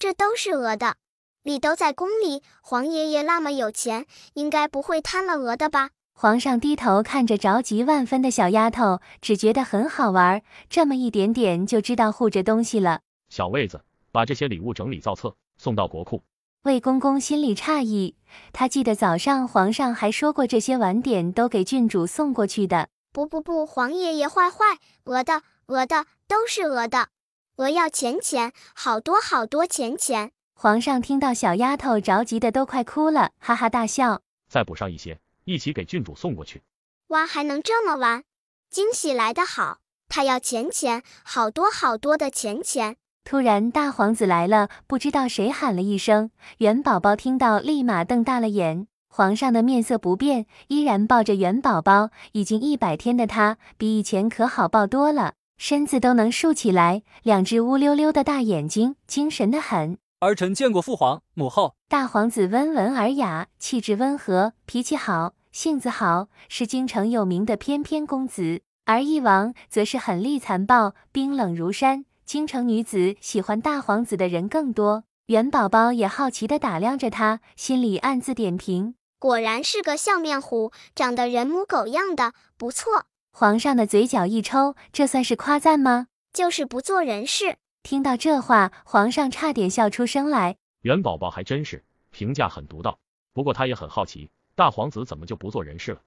这都是鹅的，礼都在宫里。皇爷爷那么有钱，应该不会贪了鹅的吧？皇上低头看着着急万分的小丫头，只觉得很好玩，这么一点点就知道护着东西了。小卫子，把这些礼物整理造册，送到国库。魏公公心里诧异，他记得早上皇上还说过这些晚点都给郡主送过去的。不不不，皇爷爷坏坏，鹅的鹅的都是鹅的。我要钱钱，好多好多钱钱！皇上听到小丫头着急的都快哭了，哈哈大笑。再补上一些，一起给郡主送过去。哇，还能这么玩？惊喜来得好！他要钱钱，好多好多的钱钱！突然，大皇子来了，不知道谁喊了一声“元宝宝”，听到立马瞪大了眼。皇上的面色不变，依然抱着元宝宝。已经一百天的他，比以前可好抱多了。身子都能竖起来，两只乌溜溜的大眼睛，精神的很。儿臣见过父皇、母后。大皇子温文尔雅，气质温和，脾气好，性子好，是京城有名的翩翩公子。而翼王则是狠戾残暴，冰冷如山。京城女子喜欢大皇子的人更多。元宝宝也好奇地打量着他，心里暗自点评：果然是个笑面虎，长得人模狗样的，不错。皇上的嘴角一抽，这算是夸赞吗？就是不做人事。听到这话，皇上差点笑出声来。元宝宝还真是评价很独到，不过他也很好奇，大皇子怎么就不做人事了？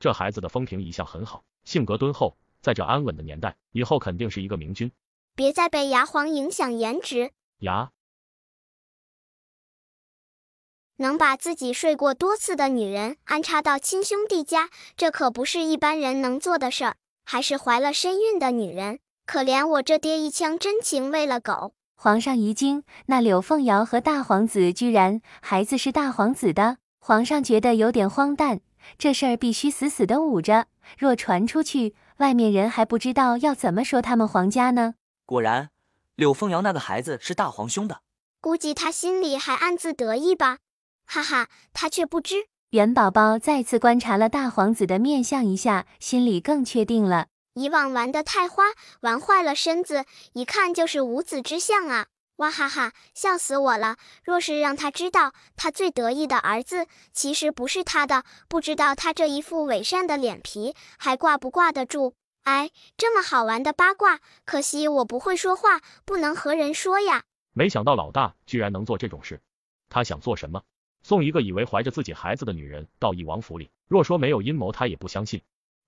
这孩子的风评一向很好，性格敦厚，在这安稳的年代，以后肯定是一个明君。别再被牙黄影响颜值。牙。能把自己睡过多次的女人安插到亲兄弟家，这可不是一般人能做的事儿。还是怀了身孕的女人，可怜我这爹一腔真情喂了狗。皇上一惊，那柳凤瑶和大皇子居然孩子是大皇子的。皇上觉得有点荒诞，这事儿必须死死的捂着。若传出去，外面人还不知道要怎么说他们皇家呢。果然，柳凤瑶那个孩子是大皇兄的，估计他心里还暗自得意吧。哈哈，他却不知，元宝宝再次观察了大皇子的面相一下，心里更确定了。以往玩的太花，玩坏了身子，一看就是无子之相啊！哇哈哈，笑死我了！若是让他知道，他最得意的儿子其实不是他的，不知道他这一副伪善的脸皮还挂不挂得住？哎，这么好玩的八卦，可惜我不会说话，不能和人说呀。没想到老大居然能做这种事，他想做什么？送一个以为怀着自己孩子的女人到义王府里，若说没有阴谋，他也不相信。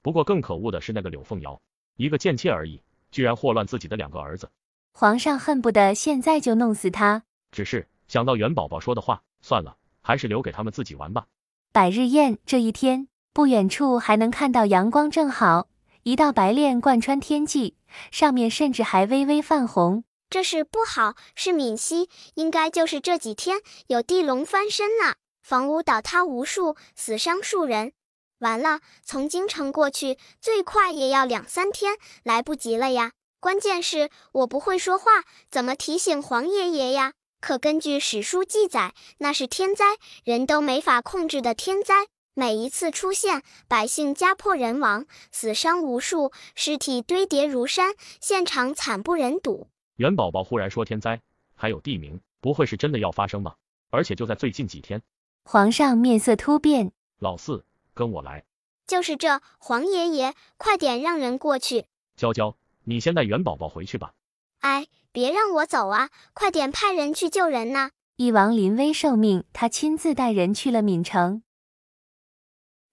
不过更可恶的是那个柳凤瑶，一个贱妾而已，居然祸乱自己的两个儿子，皇上恨不得现在就弄死她。只是想到元宝宝说的话，算了，还是留给他们自己玩吧。百日宴这一天，不远处还能看到阳光正好，一道白练贯穿天际，上面甚至还微微泛红。这是不好，是闽西，应该就是这几天有地龙翻身了，房屋倒塌无数，死伤数人。完了，从京城过去最快也要两三天，来不及了呀！关键是我不会说话，怎么提醒黄爷爷呀？可根据史书记载，那是天灾，人都没法控制的天灾。每一次出现，百姓家破人亡，死伤无数，尸体堆叠如山，现场惨不忍睹。元宝宝忽然说：“天灾，还有地名，不会是真的要发生吗？而且就在最近几天。”皇上面色突变：“老四，跟我来。”就是这，皇爷爷，快点让人过去。娇娇，你先带元宝宝回去吧。哎，别让我走啊！快点派人去救人呐！翼王临危受命，他亲自带人去了闽城。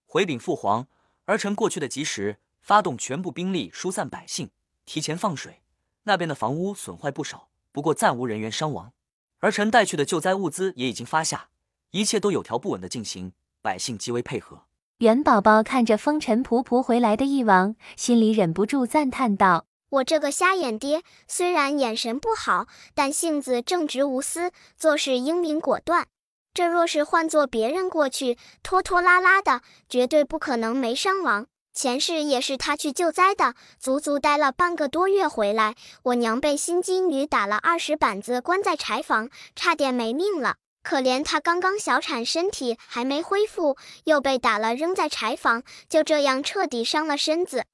回禀父皇，儿臣过去的及时，发动全部兵力疏散百姓，提前放水。那边的房屋损坏不少，不过暂无人员伤亡。儿臣带去的救灾物资也已经发下，一切都有条不紊的进行，百姓极为配合。元宝宝看着风尘仆仆回来的翼王，心里忍不住赞叹道：“我这个瞎眼爹虽然眼神不好，但性子正直无私，做事英明果断。这若是换做别人过去，拖拖拉拉的，绝对不可能没伤亡。”前世也是他去救灾的，足足待了半个多月回来，我娘被心机女打了二十板子，关在柴房，差点没命了。可怜她刚刚小产，身体还没恢复，又被打了，扔在柴房，就这样彻底伤了身子。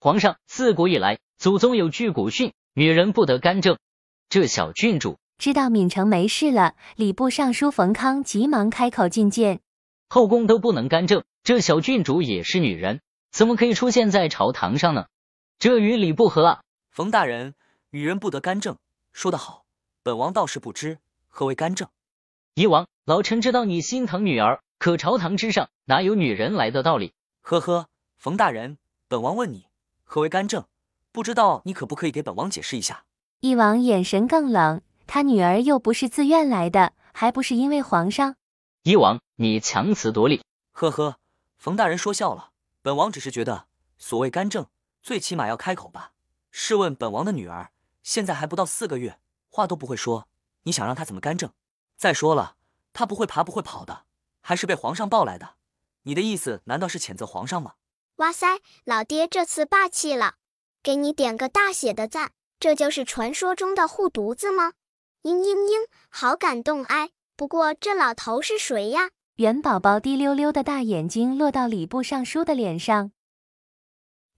皇上，自古以来，祖宗有句古训，女人不得干政。这小郡主知道敏城没事了，礼部尚书冯康急忙开口进谏，后宫都不能干政，这小郡主也是女人。怎么可以出现在朝堂上呢？这与礼不合。啊！冯大人，女人不得干政。说得好，本王倒是不知何为干政。一王，老臣知道你心疼女儿，可朝堂之上哪有女人来的道理？呵呵，冯大人，本王问你，何为干政？不知道你可不可以给本王解释一下？一王眼神更冷，他女儿又不是自愿来的，还不是因为皇上？一王，你强词夺理。呵呵，冯大人说笑了。本王只是觉得，所谓干政，最起码要开口吧。试问，本王的女儿现在还不到四个月，话都不会说，你想让她怎么干政？再说了，她不会爬，不会跑的，还是被皇上抱来的。你的意思难道是谴责皇上吗？哇塞，老爹这次霸气了，给你点个大写的赞！这就是传说中的护犊子吗？嘤嘤嘤，好感动哎。不过这老头是谁呀？元宝宝滴溜溜的大眼睛落到礼部尚书的脸上，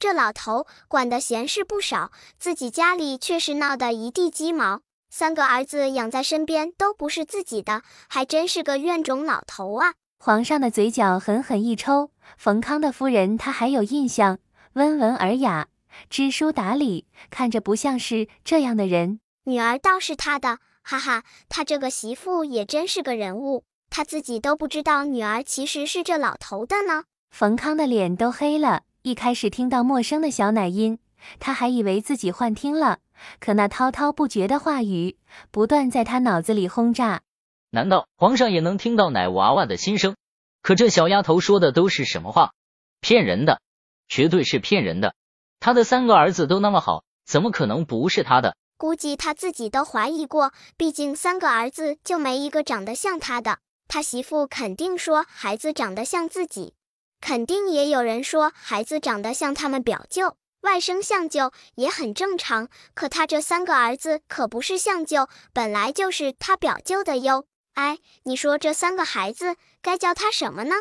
这老头管的闲事不少，自己家里却是闹得一地鸡毛，三个儿子养在身边都不是自己的，还真是个怨种老头啊！皇上的嘴角狠狠一抽。冯康的夫人他还有印象，温文尔雅，知书达理，看着不像是这样的人。女儿倒是他的，哈哈，他这个媳妇也真是个人物。他自己都不知道女儿其实是这老头的呢。冯康的脸都黑了。一开始听到陌生的小奶音，他还以为自己幻听了。可那滔滔不绝的话语不断在他脑子里轰炸。难道皇上也能听到奶娃娃的心声？可这小丫头说的都是什么话？骗人的，绝对是骗人的。他的三个儿子都那么好，怎么可能不是他的？估计他自己都怀疑过。毕竟三个儿子就没一个长得像他的。他媳妇肯定说孩子长得像自己，肯定也有人说孩子长得像他们表舅，外甥像舅也很正常。可他这三个儿子可不是像舅，本来就是他表舅的哟。哎，你说这三个孩子该叫他什么呢？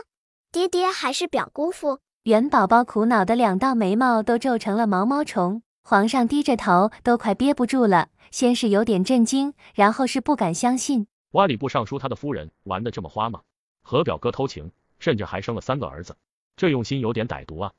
爹爹还是表姑父？元宝宝苦恼的两道眉毛都皱成了毛毛虫。皇上低着头都快憋不住了，先是有点震惊，然后是不敢相信。瓦礼部尚书他的夫人玩的这么花吗？和表哥偷情，甚至还生了三个儿子，这用心有点歹毒啊！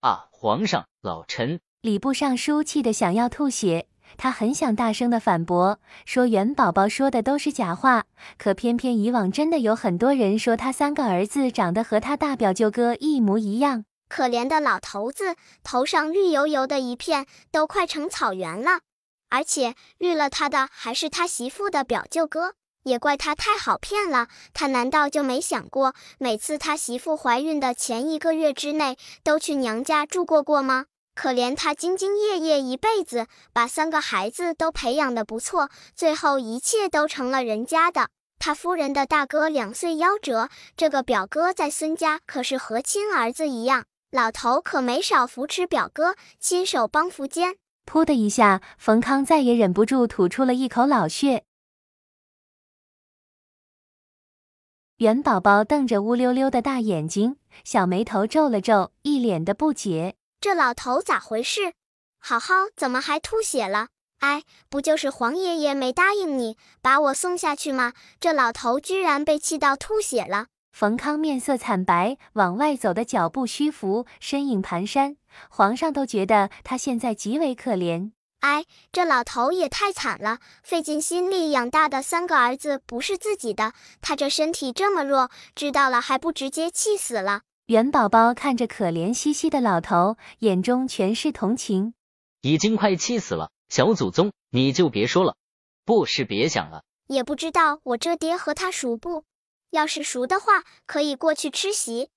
啊，皇上，老臣礼部尚书气得想要吐血，他很想大声的反驳，说袁宝宝说的都是假话，可偏偏以往真的有很多人说他三个儿子长得和他大表舅哥一模一样。可怜的老头子，头上绿油油的一片，都快成草原了，而且绿了他的还是他媳妇的表舅哥。也怪他太好骗了，他难道就没想过，每次他媳妇怀孕的前一个月之内，都去娘家住过过吗？可怜他兢兢业业一辈子，把三个孩子都培养的不错，最后一切都成了人家的。他夫人的大哥两岁夭折，这个表哥在孙家可是和亲儿子一样，老头可没少扶持表哥，亲手帮扶肩。噗的一下，冯康再也忍不住，吐出了一口老血。圆宝宝瞪着乌溜溜的大眼睛，小眉头皱了皱，一脸的不解：这老头咋回事？好好，怎么还吐血了？哎，不就是黄爷爷没答应你把我送下去吗？这老头居然被气到吐血了！冯康面色惨白，往外走的脚步虚浮，身影蹒跚，皇上都觉得他现在极为可怜。哎，这老头也太惨了，费尽心力养大的三个儿子不是自己的，他这身体这么弱，知道了还不直接气死了。元宝宝看着可怜兮兮的老头，眼中全是同情。已经快气死了，小祖宗，你就别说了，不是别想了，也不知道我这爹和他熟不？要是熟的话，可以过去吃席。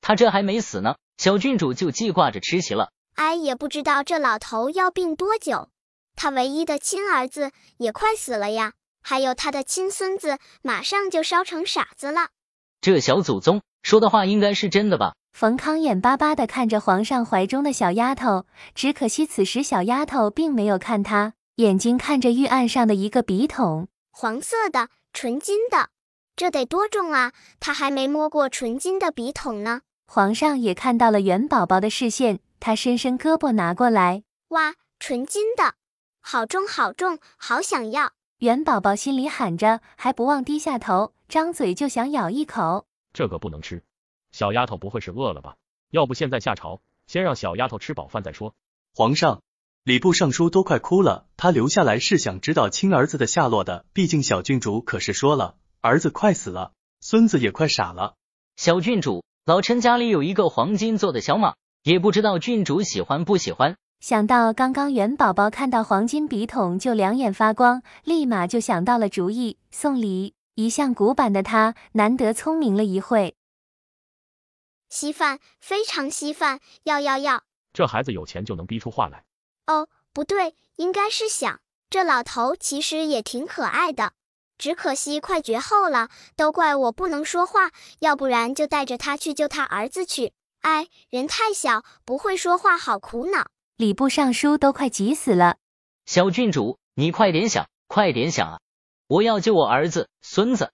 他这还没死呢，小郡主就记挂着吃席了。哎，也不知道这老头要病多久，他唯一的亲儿子也快死了呀，还有他的亲孙子马上就烧成傻子了。这小祖宗说的话应该是真的吧？冯康眼巴巴的看着皇上怀中的小丫头，只可惜此时小丫头并没有看他，眼睛看着玉案上的一个笔筒，黄色的，纯金的，这得多重啊？他还没摸过纯金的笔筒呢。皇上也看到了元宝宝的视线。他伸伸胳膊拿过来，哇，纯金的，好重好重，好想要！元宝宝心里喊着，还不忘低下头，张嘴就想咬一口。这个不能吃，小丫头不会是饿了吧？要不现在下朝，先让小丫头吃饱饭再说。皇上，礼部尚书都快哭了，他留下来是想知道亲儿子的下落的。毕竟小郡主可是说了，儿子快死了，孙子也快傻了。小郡主，老臣家里有一个黄金做的小马。也不知道郡主喜欢不喜欢。想到刚刚元宝宝看到黄金笔筒就两眼发光，立马就想到了主意送礼。一向古板的他难得聪明了一会。稀饭，非常稀饭，要要要！这孩子有钱就能逼出话来。哦，不对，应该是想。这老头其实也挺可爱的，只可惜快绝后了。都怪我不能说话，要不然就带着他去救他儿子去。哎，人太小，不会说话，好苦恼。礼部尚书都快急死了。小郡主，你快点想，快点想啊！我要救我儿子、孙子，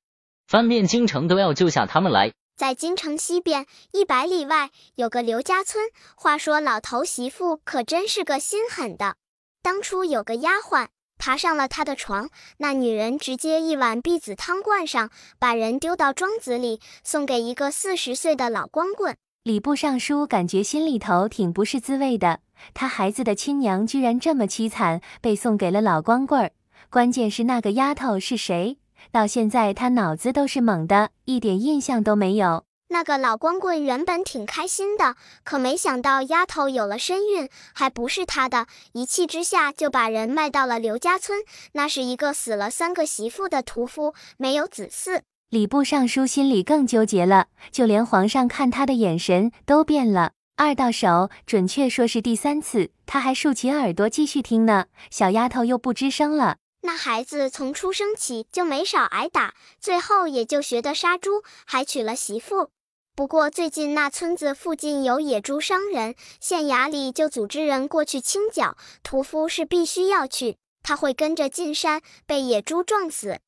翻遍京城都要救下他们来。在京城西边一百里外有个刘家村。话说老头媳妇可真是个心狠的。当初有个丫鬟爬上了他的床，那女人直接一碗篦子汤灌上，把人丢到庄子里，送给一个四十岁的老光棍。礼部尚书感觉心里头挺不是滋味的，他孩子的亲娘居然这么凄惨，被送给了老光棍儿。关键是那个丫头是谁，到现在他脑子都是懵的，一点印象都没有。那个老光棍原本挺开心的，可没想到丫头有了身孕，还不是他的，一气之下就把人卖到了刘家村。那是一个死了三个媳妇的屠夫，没有子嗣。礼部尚书心里更纠结了，就连皇上看他的眼神都变了。二到手，准确说是第三次，他还竖起耳朵继续听呢。小丫头又不吱声了。那孩子从出生起就没少挨打，最后也就学得杀猪，还娶了媳妇。不过最近那村子附近有野猪伤人，县衙里就组织人过去清剿，屠夫是必须要去，他会跟着进山，被野猪撞死。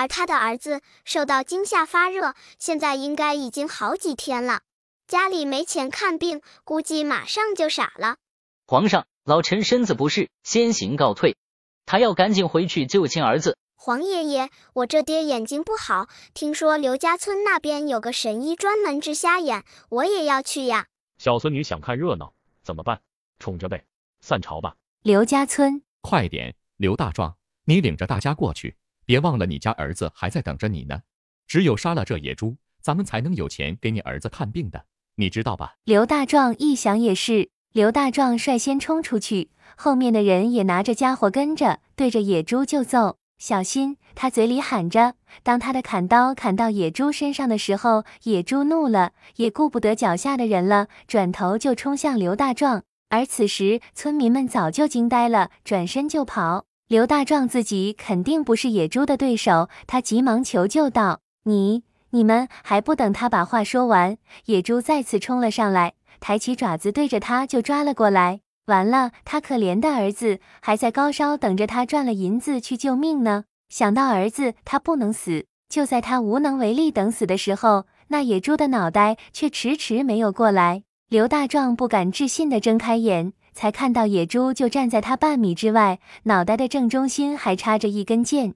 而他的儿子受到惊吓，发热，现在应该已经好几天了。家里没钱看病，估计马上就傻了。皇上，老臣身子不适，先行告退。他要赶紧回去救亲儿子。黄爷爷，我这爹眼睛不好，听说刘家村那边有个神医专门治瞎眼，我也要去呀。小孙女想看热闹，怎么办？宠着呗。散朝吧。刘家村，快点，刘大壮，你领着大家过去。别忘了，你家儿子还在等着你呢。只有杀了这野猪，咱们才能有钱给你儿子看病的，你知道吧？刘大壮一想也是，刘大壮率先冲出去，后面的人也拿着家伙跟着，对着野猪就揍。小心！他嘴里喊着。当他的砍刀砍到野猪身上的时候，野猪怒了，也顾不得脚下的人了，转头就冲向刘大壮。而此时村民们早就惊呆了，转身就跑。刘大壮自己肯定不是野猪的对手，他急忙求救道：“你、你们还不等他把话说完。”野猪再次冲了上来，抬起爪子对着他就抓了过来。完了，他可怜的儿子还在高烧，等着他赚了银子去救命呢。想到儿子，他不能死。就在他无能为力、等死的时候，那野猪的脑袋却迟迟没有过来。刘大壮不敢置信地睁开眼。才看到野猪就站在他半米之外，脑袋的正中心还插着一根箭。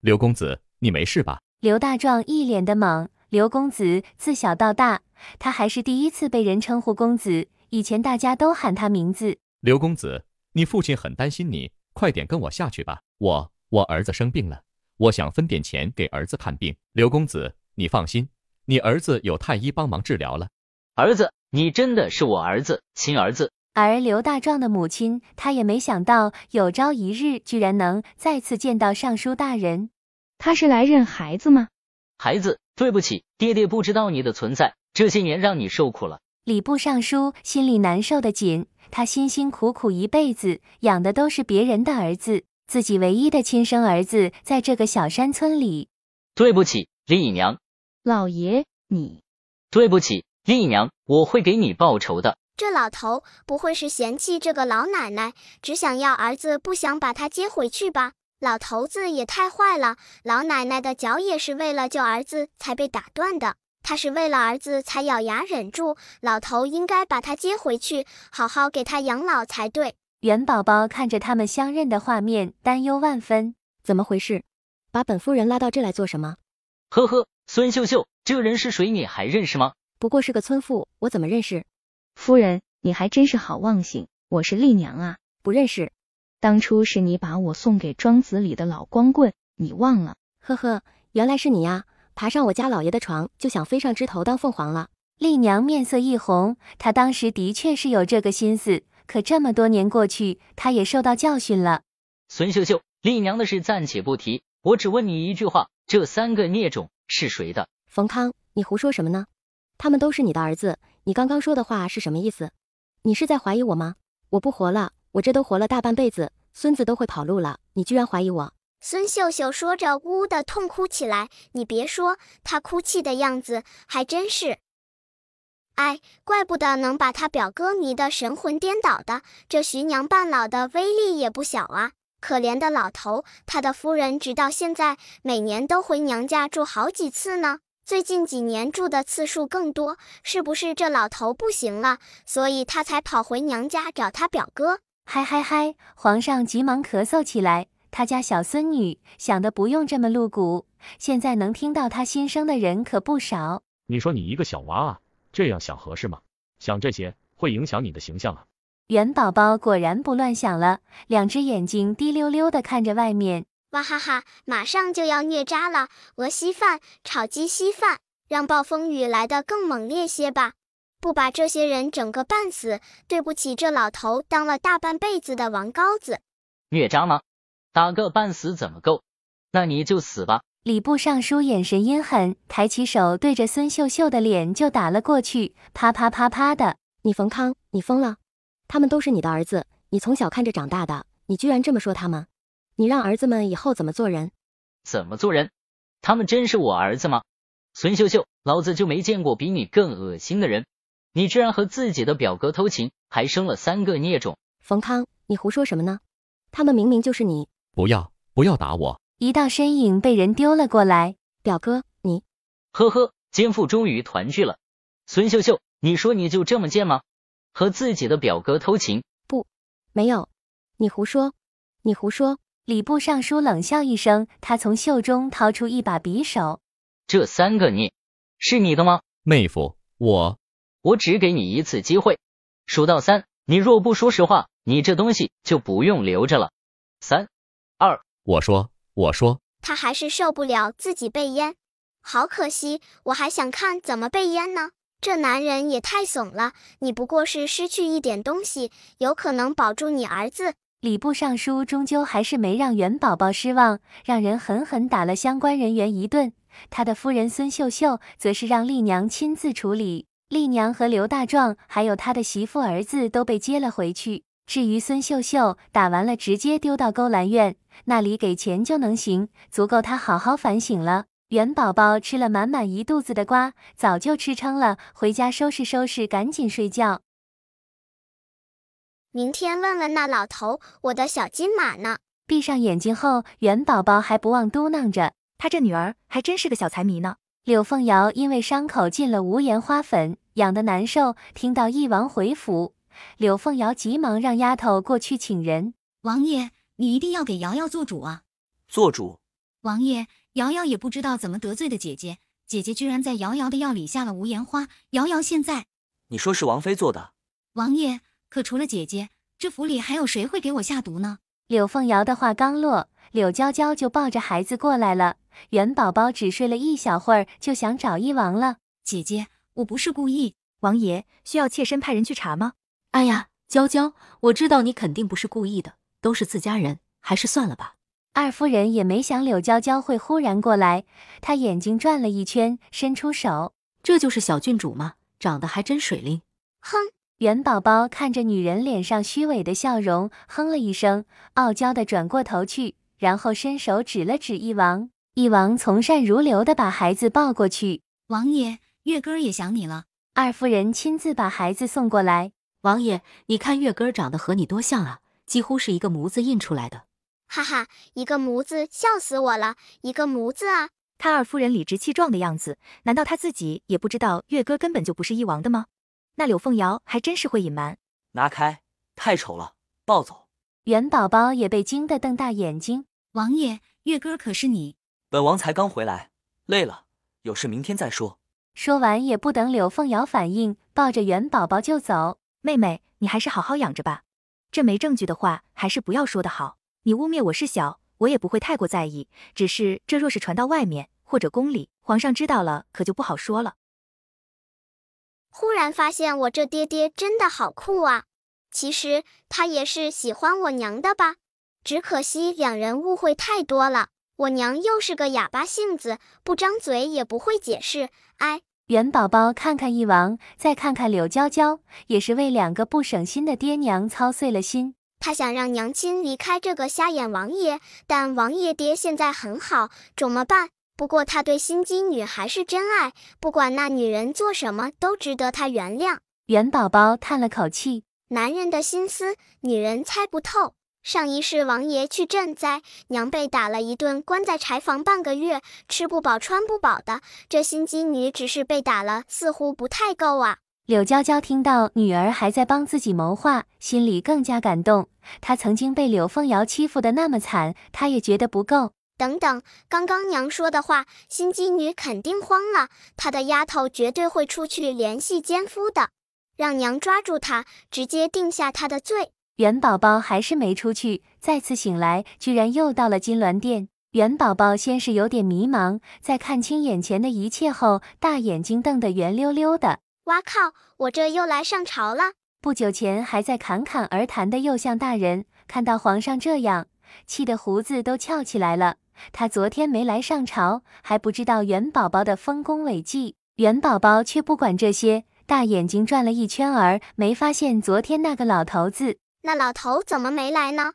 刘公子，你没事吧？刘大壮一脸的懵。刘公子自小到大，他还是第一次被人称呼公子，以前大家都喊他名字。刘公子，你父亲很担心你，快点跟我下去吧。我我儿子生病了，我想分点钱给儿子看病。刘公子，你放心，你儿子有太医帮忙治疗了。儿子，你真的是我儿子，亲儿子。而刘大壮的母亲，他也没想到有朝一日居然能再次见到尚书大人。他是来认孩子吗？孩子，对不起，爹爹不知道你的存在，这些年让你受苦了。礼部尚书心里难受的紧，他辛辛苦苦一辈子，养的都是别人的儿子，自己唯一的亲生儿子在这个小山村里。对不起，丽姨娘。老爷，你对不起丽姨娘，我会给你报仇的。这老头不会是嫌弃这个老奶奶，只想要儿子，不想把她接回去吧？老头子也太坏了！老奶奶的脚也是为了救儿子才被打断的，他是为了儿子才咬牙忍住。老头应该把她接回去，好好给她养老才对。元宝宝看着他们相认的画面，担忧万分。怎么回事？把本夫人拉到这来做什么？呵呵，孙秀秀，这人是谁？你还认识吗？不过是个村妇，我怎么认识？夫人，你还真是好忘性。我是丽娘啊，不认识。当初是你把我送给庄子里的老光棍，你忘了？呵呵，原来是你呀！爬上我家老爷的床，就想飞上枝头当凤凰了。丽娘面色一红，她当时的确是有这个心思，可这么多年过去，她也受到教训了。孙秀秀，丽娘的事暂且不提，我只问你一句话：这三个孽种是谁的？冯康，你胡说什么呢？他们都是你的儿子。你刚刚说的话是什么意思？你是在怀疑我吗？我不活了！我这都活了大半辈子，孙子都会跑路了，你居然怀疑我！孙秀秀说着，呜呜的痛哭起来。你别说，她哭泣的样子还真是……哎，怪不得能把她表哥迷得神魂颠倒的，这徐娘半老的威力也不小啊！可怜的老头，他的夫人直到现在每年都回娘家住好几次呢。最近几年住的次数更多，是不是这老头不行了，所以他才跑回娘家找他表哥？嗨嗨嗨！皇上急忙咳嗽起来。他家小孙女想的不用这么露骨，现在能听到他心声的人可不少。你说你一个小娃啊，这样想合适吗？想这些会影响你的形象啊！元宝宝果然不乱想了，两只眼睛滴溜溜的看着外面。哇哈哈，马上就要虐渣了！鹅稀饭，炒鸡稀饭，让暴风雨来得更猛烈些吧！不把这些人整个半死，对不起这老头当了大半辈子的王高子。虐渣吗？打个半死怎么够？那你就死吧！礼部尚书眼神阴狠，抬起手对着孙秀秀的脸就打了过去，啪啪啪啪的。你冯康，你疯了！他们都是你的儿子，你从小看着长大的，你居然这么说他们！你让儿子们以后怎么做人？怎么做人？他们真是我儿子吗？孙秀秀，老子就没见过比你更恶心的人！你居然和自己的表哥偷情，还生了三个孽种！冯康，你胡说什么呢？他们明明就是你！不要，不要打我！一道身影被人丢了过来。表哥，你……呵呵，奸夫终于团聚了。孙秀秀，你说你就这么贱吗？和自己的表哥偷情？不，没有。你胡说！你胡说！礼部尚书冷笑一声，他从袖中掏出一把匕首。这三个孽是你的吗，妹夫？我，我只给你一次机会，数到三，你若不说实话，你这东西就不用留着了。三，二，我说，我说。他还是受不了自己被淹，好可惜，我还想看怎么被淹呢。这男人也太怂了，你不过是失去一点东西，有可能保住你儿子。礼部尚书终究还是没让元宝宝失望，让人狠狠打了相关人员一顿。他的夫人孙秀秀则是让丽娘亲自处理。丽娘和刘大壮还有他的媳妇儿子都被接了回去。至于孙秀秀，打完了直接丢到勾栏院那里，给钱就能行，足够他好好反省了。元宝宝吃了满满一肚子的瓜，早就吃撑了，回家收拾收拾，赶紧睡觉。明天问问那老头，我的小金马呢？闭上眼睛后，元宝宝还不忘嘟囔着：“他这女儿还真是个小财迷呢。”柳凤瑶因为伤口进了无盐花粉，痒得难受。听到翼王回府，柳凤瑶急忙让丫头过去请人。王爷，你一定要给瑶瑶做主啊！做主！王爷，瑶瑶也不知道怎么得罪的姐姐，姐姐居然在瑶瑶的药里下了无盐花。瑶瑶现在……你说是王妃做的？王爷。可除了姐姐，这府里还有谁会给我下毒呢？柳凤瑶的话刚落，柳娇娇就抱着孩子过来了。元宝宝只睡了一小会儿，就想找一王了。姐姐，我不是故意。王爷，需要妾身派人去查吗？哎呀，娇娇，我知道你肯定不是故意的，都是自家人，还是算了吧。二夫人也没想柳娇娇会忽然过来，她眼睛转了一圈，伸出手，这就是小郡主吗？长得还真水灵。哼。元宝宝看着女人脸上虚伪的笑容，哼了一声，傲娇的转过头去，然后伸手指了指一王。一王从善如流的把孩子抱过去。王爷，月哥也想你了。二夫人亲自把孩子送过来。王爷，你看月哥长得和你多像啊，几乎是一个模子印出来的。哈哈，一个模子，笑死我了。一个模子啊！看二夫人理直气壮的样子，难道她自己也不知道月哥根本就不是一王的吗？那柳凤瑶还真是会隐瞒。拿开，太丑了，抱走。元宝宝也被惊得瞪大眼睛。王爷，月哥儿可是你？本王才刚回来，累了，有事明天再说。说完也不等柳凤瑶反应，抱着元宝宝就走。妹妹，你还是好好养着吧。这没证据的话，还是不要说的好。你污蔑我是小，我也不会太过在意。只是这若是传到外面，或者宫里，皇上知道了，可就不好说了。忽然发现我这爹爹真的好酷啊！其实他也是喜欢我娘的吧？只可惜两人误会太多了。我娘又是个哑巴性子，不张嘴也不会解释。哎，元宝宝看看一王，再看看柳娇娇，也是为两个不省心的爹娘操碎了心。他想让娘亲离开这个瞎眼王爷，但王爷爹现在很好，怎么办？不过他对心机女还是真爱，不管那女人做什么都值得他原谅。元宝宝叹了口气，男人的心思女人猜不透。上一世王爷去赈灾，娘被打了一顿，关在柴房半个月，吃不饱穿不饱的。这心机女只是被打了，似乎不太够啊。柳娇娇听到女儿还在帮自己谋划，心里更加感动。她曾经被柳凤瑶欺负的那么惨，她也觉得不够。等等，刚刚娘说的话，心机女肯定慌了，她的丫头绝对会出去联系奸夫的，让娘抓住她，直接定下她的罪。元宝宝还是没出去，再次醒来，居然又到了金銮殿。元宝宝先是有点迷茫，在看清眼前的一切后，大眼睛瞪得圆溜溜的。哇靠，我这又来上朝了！不久前还在侃侃而谈的右相大人，看到皇上这样，气得胡子都翘起来了。他昨天没来上朝，还不知道元宝宝的丰功伟绩。元宝宝却不管这些，大眼睛转了一圈儿，没发现昨天那个老头子。那老头怎么没来呢？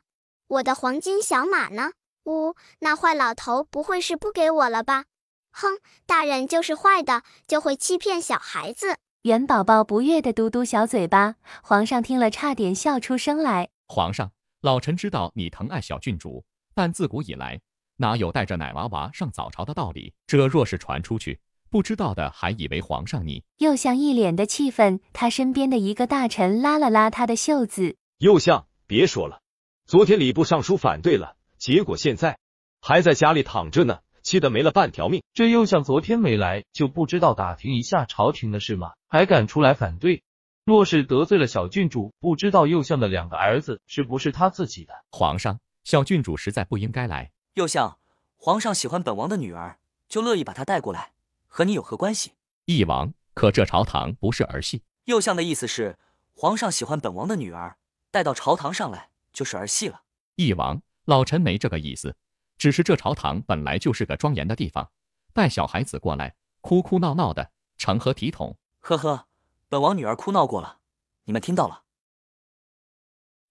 我的黄金小马呢？呜，那坏老头不会是不给我了吧？哼，大人就是坏的，就会欺骗小孩子。元宝宝不悦的嘟嘟小嘴巴，皇上听了差点笑出声来。皇上，老臣知道你疼爱小郡主，但自古以来。哪有带着奶娃娃上早朝的道理？这若是传出去，不知道的还以为皇上你……右相一脸的气愤，他身边的一个大臣拉了拉他的袖子。右相，别说了，昨天礼部尚书反对了，结果现在还在家里躺着呢，气得没了半条命。这右相昨天没来，就不知道打听一下朝廷的事吗？还敢出来反对？若是得罪了小郡主，不知道右相的两个儿子是不是他自己的？皇上，小郡主实在不应该来。右相，皇上喜欢本王的女儿，就乐意把她带过来，和你有何关系？翼王，可这朝堂不是儿戏。右相的意思是，皇上喜欢本王的女儿，带到朝堂上来就是儿戏了。翼王，老臣没这个意思，只是这朝堂本来就是个庄严的地方，带小孩子过来哭哭闹闹的，成何体统？呵呵，本王女儿哭闹过了，你们听到了？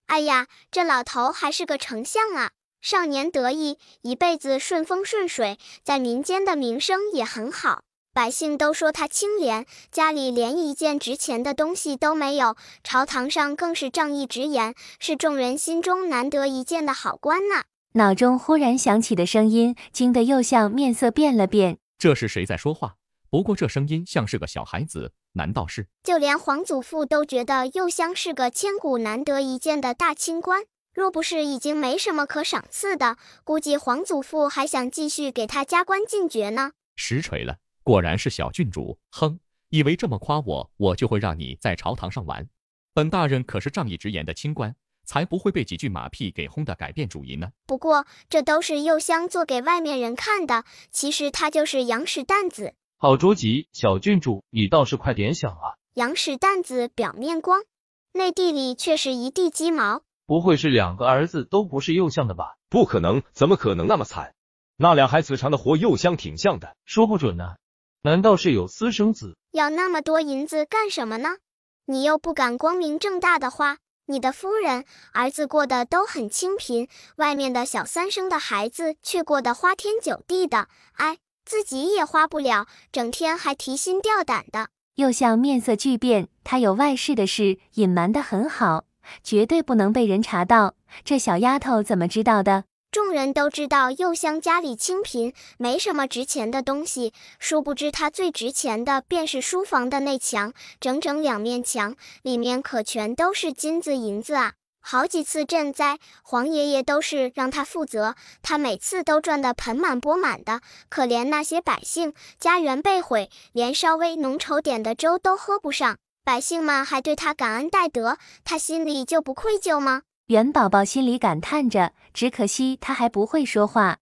哎呀，这老头还是个丞相啊！少年得意，一辈子顺风顺水，在民间的名声也很好，百姓都说他清廉，家里连一件值钱的东西都没有，朝堂上更是仗义直言，是众人心中难得一见的好官呢。脑中忽然响起的声音，惊得又像面色变了变。这是谁在说话？不过这声音像是个小孩子，难道是？就连皇祖父都觉得又像是个千古难得一见的大清官。若不是已经没什么可赏赐的，估计皇祖父还想继续给他加官进爵呢。实锤了，果然是小郡主。哼，以为这么夸我，我就会让你在朝堂上玩？本大人可是仗义执言的清官，才不会被几句马屁给轰的改变主意呢。不过这都是右相做给外面人看的，其实他就是羊屎蛋子。好着急，小郡主，你倒是快点想啊！羊屎蛋子表面光，内地里却是一地鸡毛。不会是两个儿子都不是右相的吧？不可能，怎么可能那么惨？那俩孩子长得活右相挺像的，说不准呢。难道是有私生子？要那么多银子干什么呢？你又不敢光明正大的花。你的夫人、儿子过得都很清贫，外面的小三生的孩子却过得花天酒地的。哎，自己也花不了，整天还提心吊胆的。右相面色巨变，他有外事的事，隐瞒的很好。绝对不能被人查到！这小丫头怎么知道的？众人都知道，幼香家里清贫，没什么值钱的东西。殊不知，她最值钱的便是书房的内墙，整整两面墙，里面可全都是金子银子啊！好几次赈灾，黄爷爷都是让他负责，他每次都赚得盆满钵满的。可怜那些百姓，家园被毁，连稍微浓稠点的粥都喝不上。百姓们还对他感恩戴德，他心里就不愧疚吗？元宝宝心里感叹着，只可惜他还不会说话。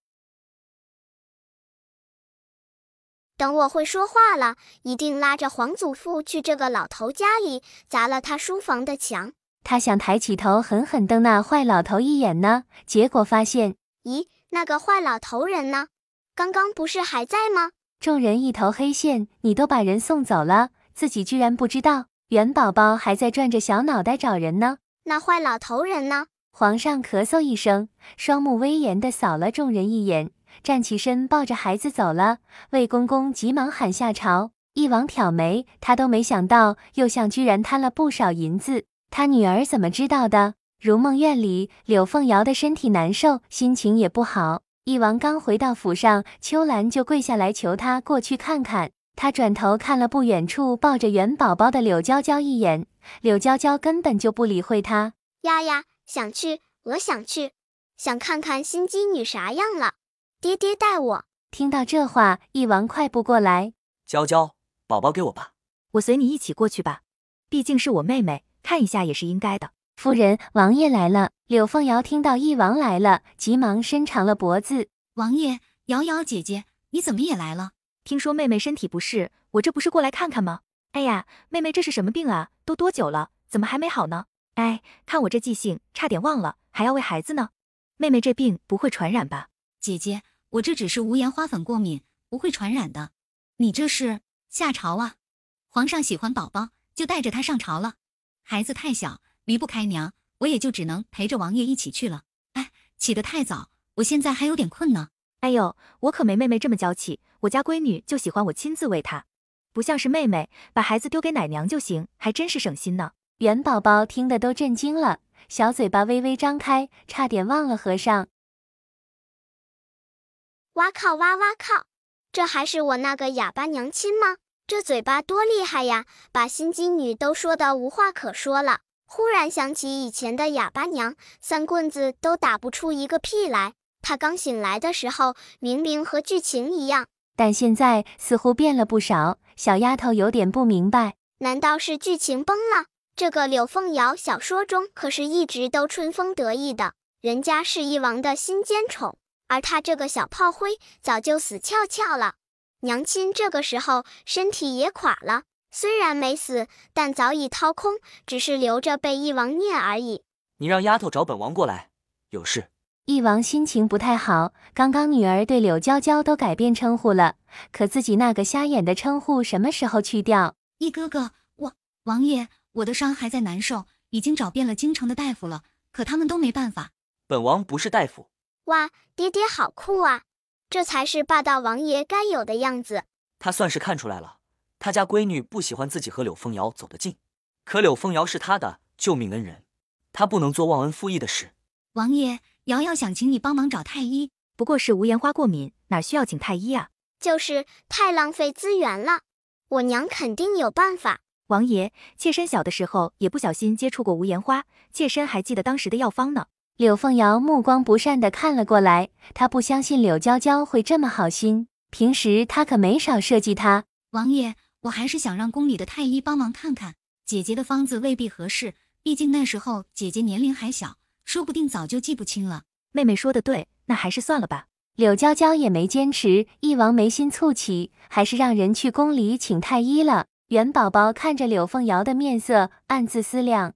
等我会说话了，一定拉着皇祖父去这个老头家里砸了他书房的墙。他想抬起头狠狠瞪那坏老头一眼呢，结果发现，咦，那个坏老头人呢？刚刚不是还在吗？众人一头黑线，你都把人送走了，自己居然不知道。元宝宝还在转着小脑袋找人呢，那坏老头人呢？皇上咳嗽一声，双目威严地扫了众人一眼，站起身，抱着孩子走了。魏公公急忙喊下朝。一王挑眉，他都没想到右相居然贪了不少银子，他女儿怎么知道的？如梦院里，柳凤瑶的身体难受，心情也不好。一王刚回到府上，秋兰就跪下来求他过去看看。他转头看了不远处抱着元宝宝的柳娇娇一眼，柳娇娇根本就不理会他。丫丫想去，我想去，想看看心机女啥样了。爹爹带我。听到这话，翼王快步过来。娇娇，宝宝给我吧，我随你一起过去吧，毕竟是我妹妹，看一下也是应该的。夫人，王爷来了。柳凤瑶听到翼王来了，急忙伸长了脖子。王爷，瑶瑶姐姐，你怎么也来了？听说妹妹身体不适，我这不是过来看看吗？哎呀，妹妹这是什么病啊？都多久了，怎么还没好呢？哎，看我这记性，差点忘了还要喂孩子呢。妹妹这病不会传染吧？姐姐，我这只是无盐花粉过敏，不会传染的。你这是下朝啊？皇上喜欢宝宝，就带着他上朝了。孩子太小，离不开娘，我也就只能陪着王爷一起去了。哎，起得太早，我现在还有点困呢。哎呦，我可没妹妹这么娇气，我家闺女就喜欢我亲自喂她，不像是妹妹把孩子丢给奶娘就行，还真是省心呢。元宝宝听得都震惊了，小嘴巴微微张开，差点忘了合上。哇靠哇哇靠，这还是我那个哑巴娘亲吗？这嘴巴多厉害呀，把心机女都说的无话可说了。忽然想起以前的哑巴娘，三棍子都打不出一个屁来。他刚醒来的时候，明明和剧情一样，但现在似乎变了不少。小丫头有点不明白，难道是剧情崩了？这个柳凤瑶小说中可是一直都春风得意的，人家是翼王的心尖宠，而她这个小炮灰早就死翘翘了。娘亲这个时候身体也垮了，虽然没死，但早已掏空，只是留着被翼王念而已。你让丫头找本王过来，有事。一王心情不太好，刚刚女儿对柳娇娇都改变称呼了，可自己那个瞎眼的称呼什么时候去掉？一哥哥，我王爷，我的伤还在难受，已经找遍了京城的大夫了，可他们都没办法。本王不是大夫。哇，爹爹好酷啊！这才是霸道王爷该有的样子。他算是看出来了，他家闺女不喜欢自己和柳凤瑶走得近，可柳凤瑶是他的救命恩人，他不能做忘恩负义的事。王爷。瑶瑶想请你帮忙找太医，不过是无盐花过敏，哪需要请太医啊？就是太浪费资源了。我娘肯定有办法。王爷，妾身小的时候也不小心接触过无盐花，妾身还记得当时的药方呢。柳凤瑶目光不善的看了过来，她不相信柳娇娇会这么好心，平时她可没少设计她。王爷，我还是想让宫里的太医帮忙看看，姐姐的方子未必合适，毕竟那时候姐姐年龄还小。说不定早就记不清了。妹妹说的对，那还是算了吧。柳娇娇也没坚持。一王眉心蹙起，还是让人去宫里请太医了。元宝宝看着柳凤瑶的面色，暗自思量：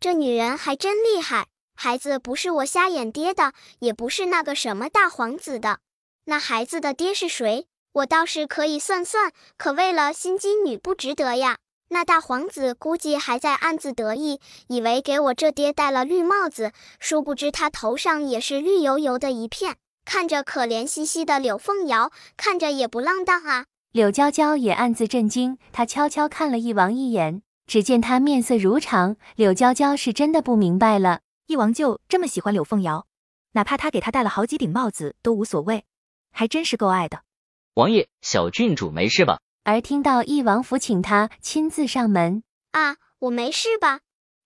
这女人还真厉害。孩子不是我瞎眼爹的，也不是那个什么大皇子的，那孩子的爹是谁？我倒是可以算算。可为了心机女，不值得呀。那大皇子估计还在暗自得意，以为给我这爹戴了绿帽子，殊不知他头上也是绿油油的一片。看着可怜兮兮的柳凤瑶，看着也不浪荡啊。柳娇娇也暗自震惊，她悄悄看了翼王一眼，只见他面色如常。柳娇娇是真的不明白了，翼王就这么喜欢柳凤瑶，哪怕他给他戴了好几顶帽子都无所谓，还真是够爱的。王爷，小郡主没事吧？而听到义王府请他亲自上门啊，我没事吧？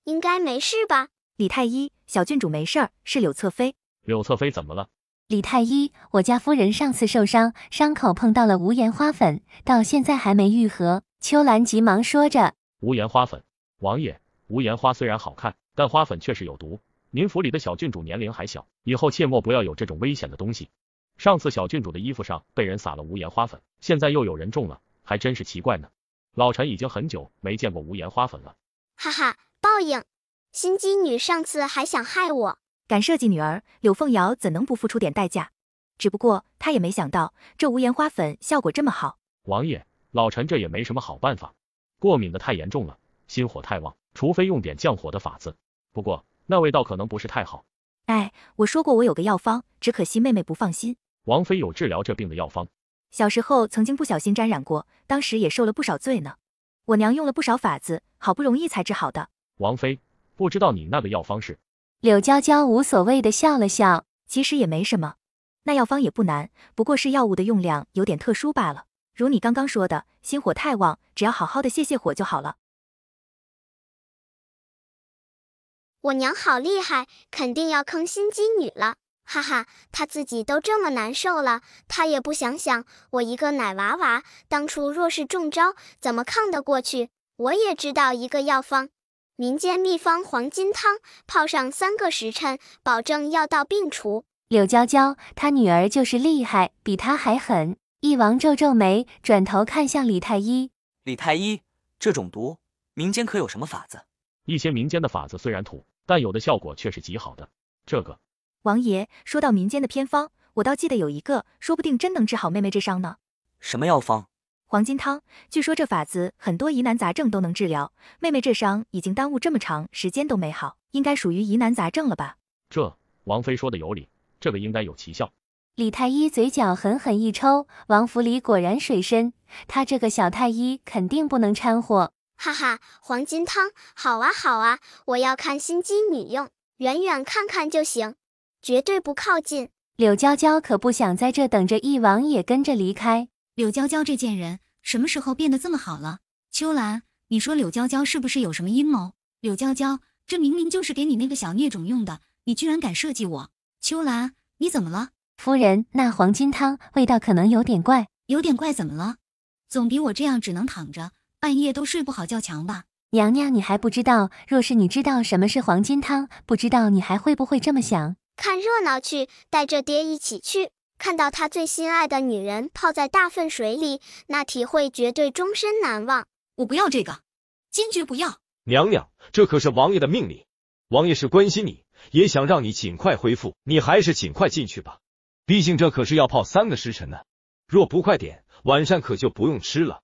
应该没事吧？李太医，小郡主没事儿，是柳侧妃。柳侧妃怎么了？李太医，我家夫人上次受伤，伤口碰到了无盐花粉，到现在还没愈合。秋兰急忙说着。无盐花粉，王爷，无盐花虽然好看，但花粉却是有毒。您府里的小郡主年龄还小，以后切莫不要有这种危险的东西。上次小郡主的衣服上被人撒了无盐花粉，现在又有人中了。还真是奇怪呢，老陈已经很久没见过无盐花粉了。哈哈，报应！心机女上次还想害我，敢设计女儿柳凤瑶，怎能不付出点代价？只不过她也没想到这无盐花粉效果这么好。王爷，老陈这也没什么好办法，过敏的太严重了，心火太旺，除非用点降火的法子，不过那味道可能不是太好。哎，我说过我有个药方，只可惜妹妹不放心。王妃有治疗这病的药方。小时候曾经不小心沾染过，当时也受了不少罪呢。我娘用了不少法子，好不容易才治好的。王妃，不知道你那个药方是？柳娇娇无所谓的笑了笑，其实也没什么，那药方也不难，不过是药物的用量有点特殊罢了。如你刚刚说的，心火太旺，只要好好的泄泄火就好了。我娘好厉害，肯定要坑心机女了。哈哈，他自己都这么难受了，他也不想想，我一个奶娃娃，当初若是中招，怎么抗得过去？我也知道一个药方，民间秘方黄金汤，泡上三个时辰，保证药到病除。柳娇娇，她女儿就是厉害，比她还狠。翼王皱皱眉，转头看向李太医。李太医，这种毒，民间可有什么法子？一些民间的法子虽然土，但有的效果却是极好的。这个。王爷说到民间的偏方，我倒记得有一个，说不定真能治好妹妹这伤呢。什么药方？黄金汤，据说这法子很多疑难杂症都能治疗。妹妹这伤已经耽误这么长时间都没好，应该属于疑难杂症了吧？这王妃说的有理，这个应该有奇效。李太医嘴角狠狠一抽，王府里果然水深，他这个小太医肯定不能掺和。哈哈，黄金汤，好啊好啊，我要看心机女用，远远看看就行。绝对不靠近柳娇娇，可不想在这等着。翼王也跟着离开。柳娇娇这贱人，什么时候变得这么好了？秋兰，你说柳娇娇是不是有什么阴谋？柳娇娇，这明明就是给你那个小孽种用的，你居然敢设计我！秋兰，你怎么了？夫人，那黄金汤味道可能有点怪，有点怪怎么了？总比我这样只能躺着，半夜都睡不好觉强吧？娘娘，你还不知道，若是你知道什么是黄金汤，不知道你还会不会这么想？看热闹去，带着爹一起去。看到他最心爱的女人泡在大粪水里，那体会绝对终身难忘。我不要这个，坚决不要。娘娘，这可是王爷的命令。王爷是关心你，也想让你尽快恢复。你还是尽快进去吧，毕竟这可是要泡三个时辰呢。若不快点，晚上可就不用吃了。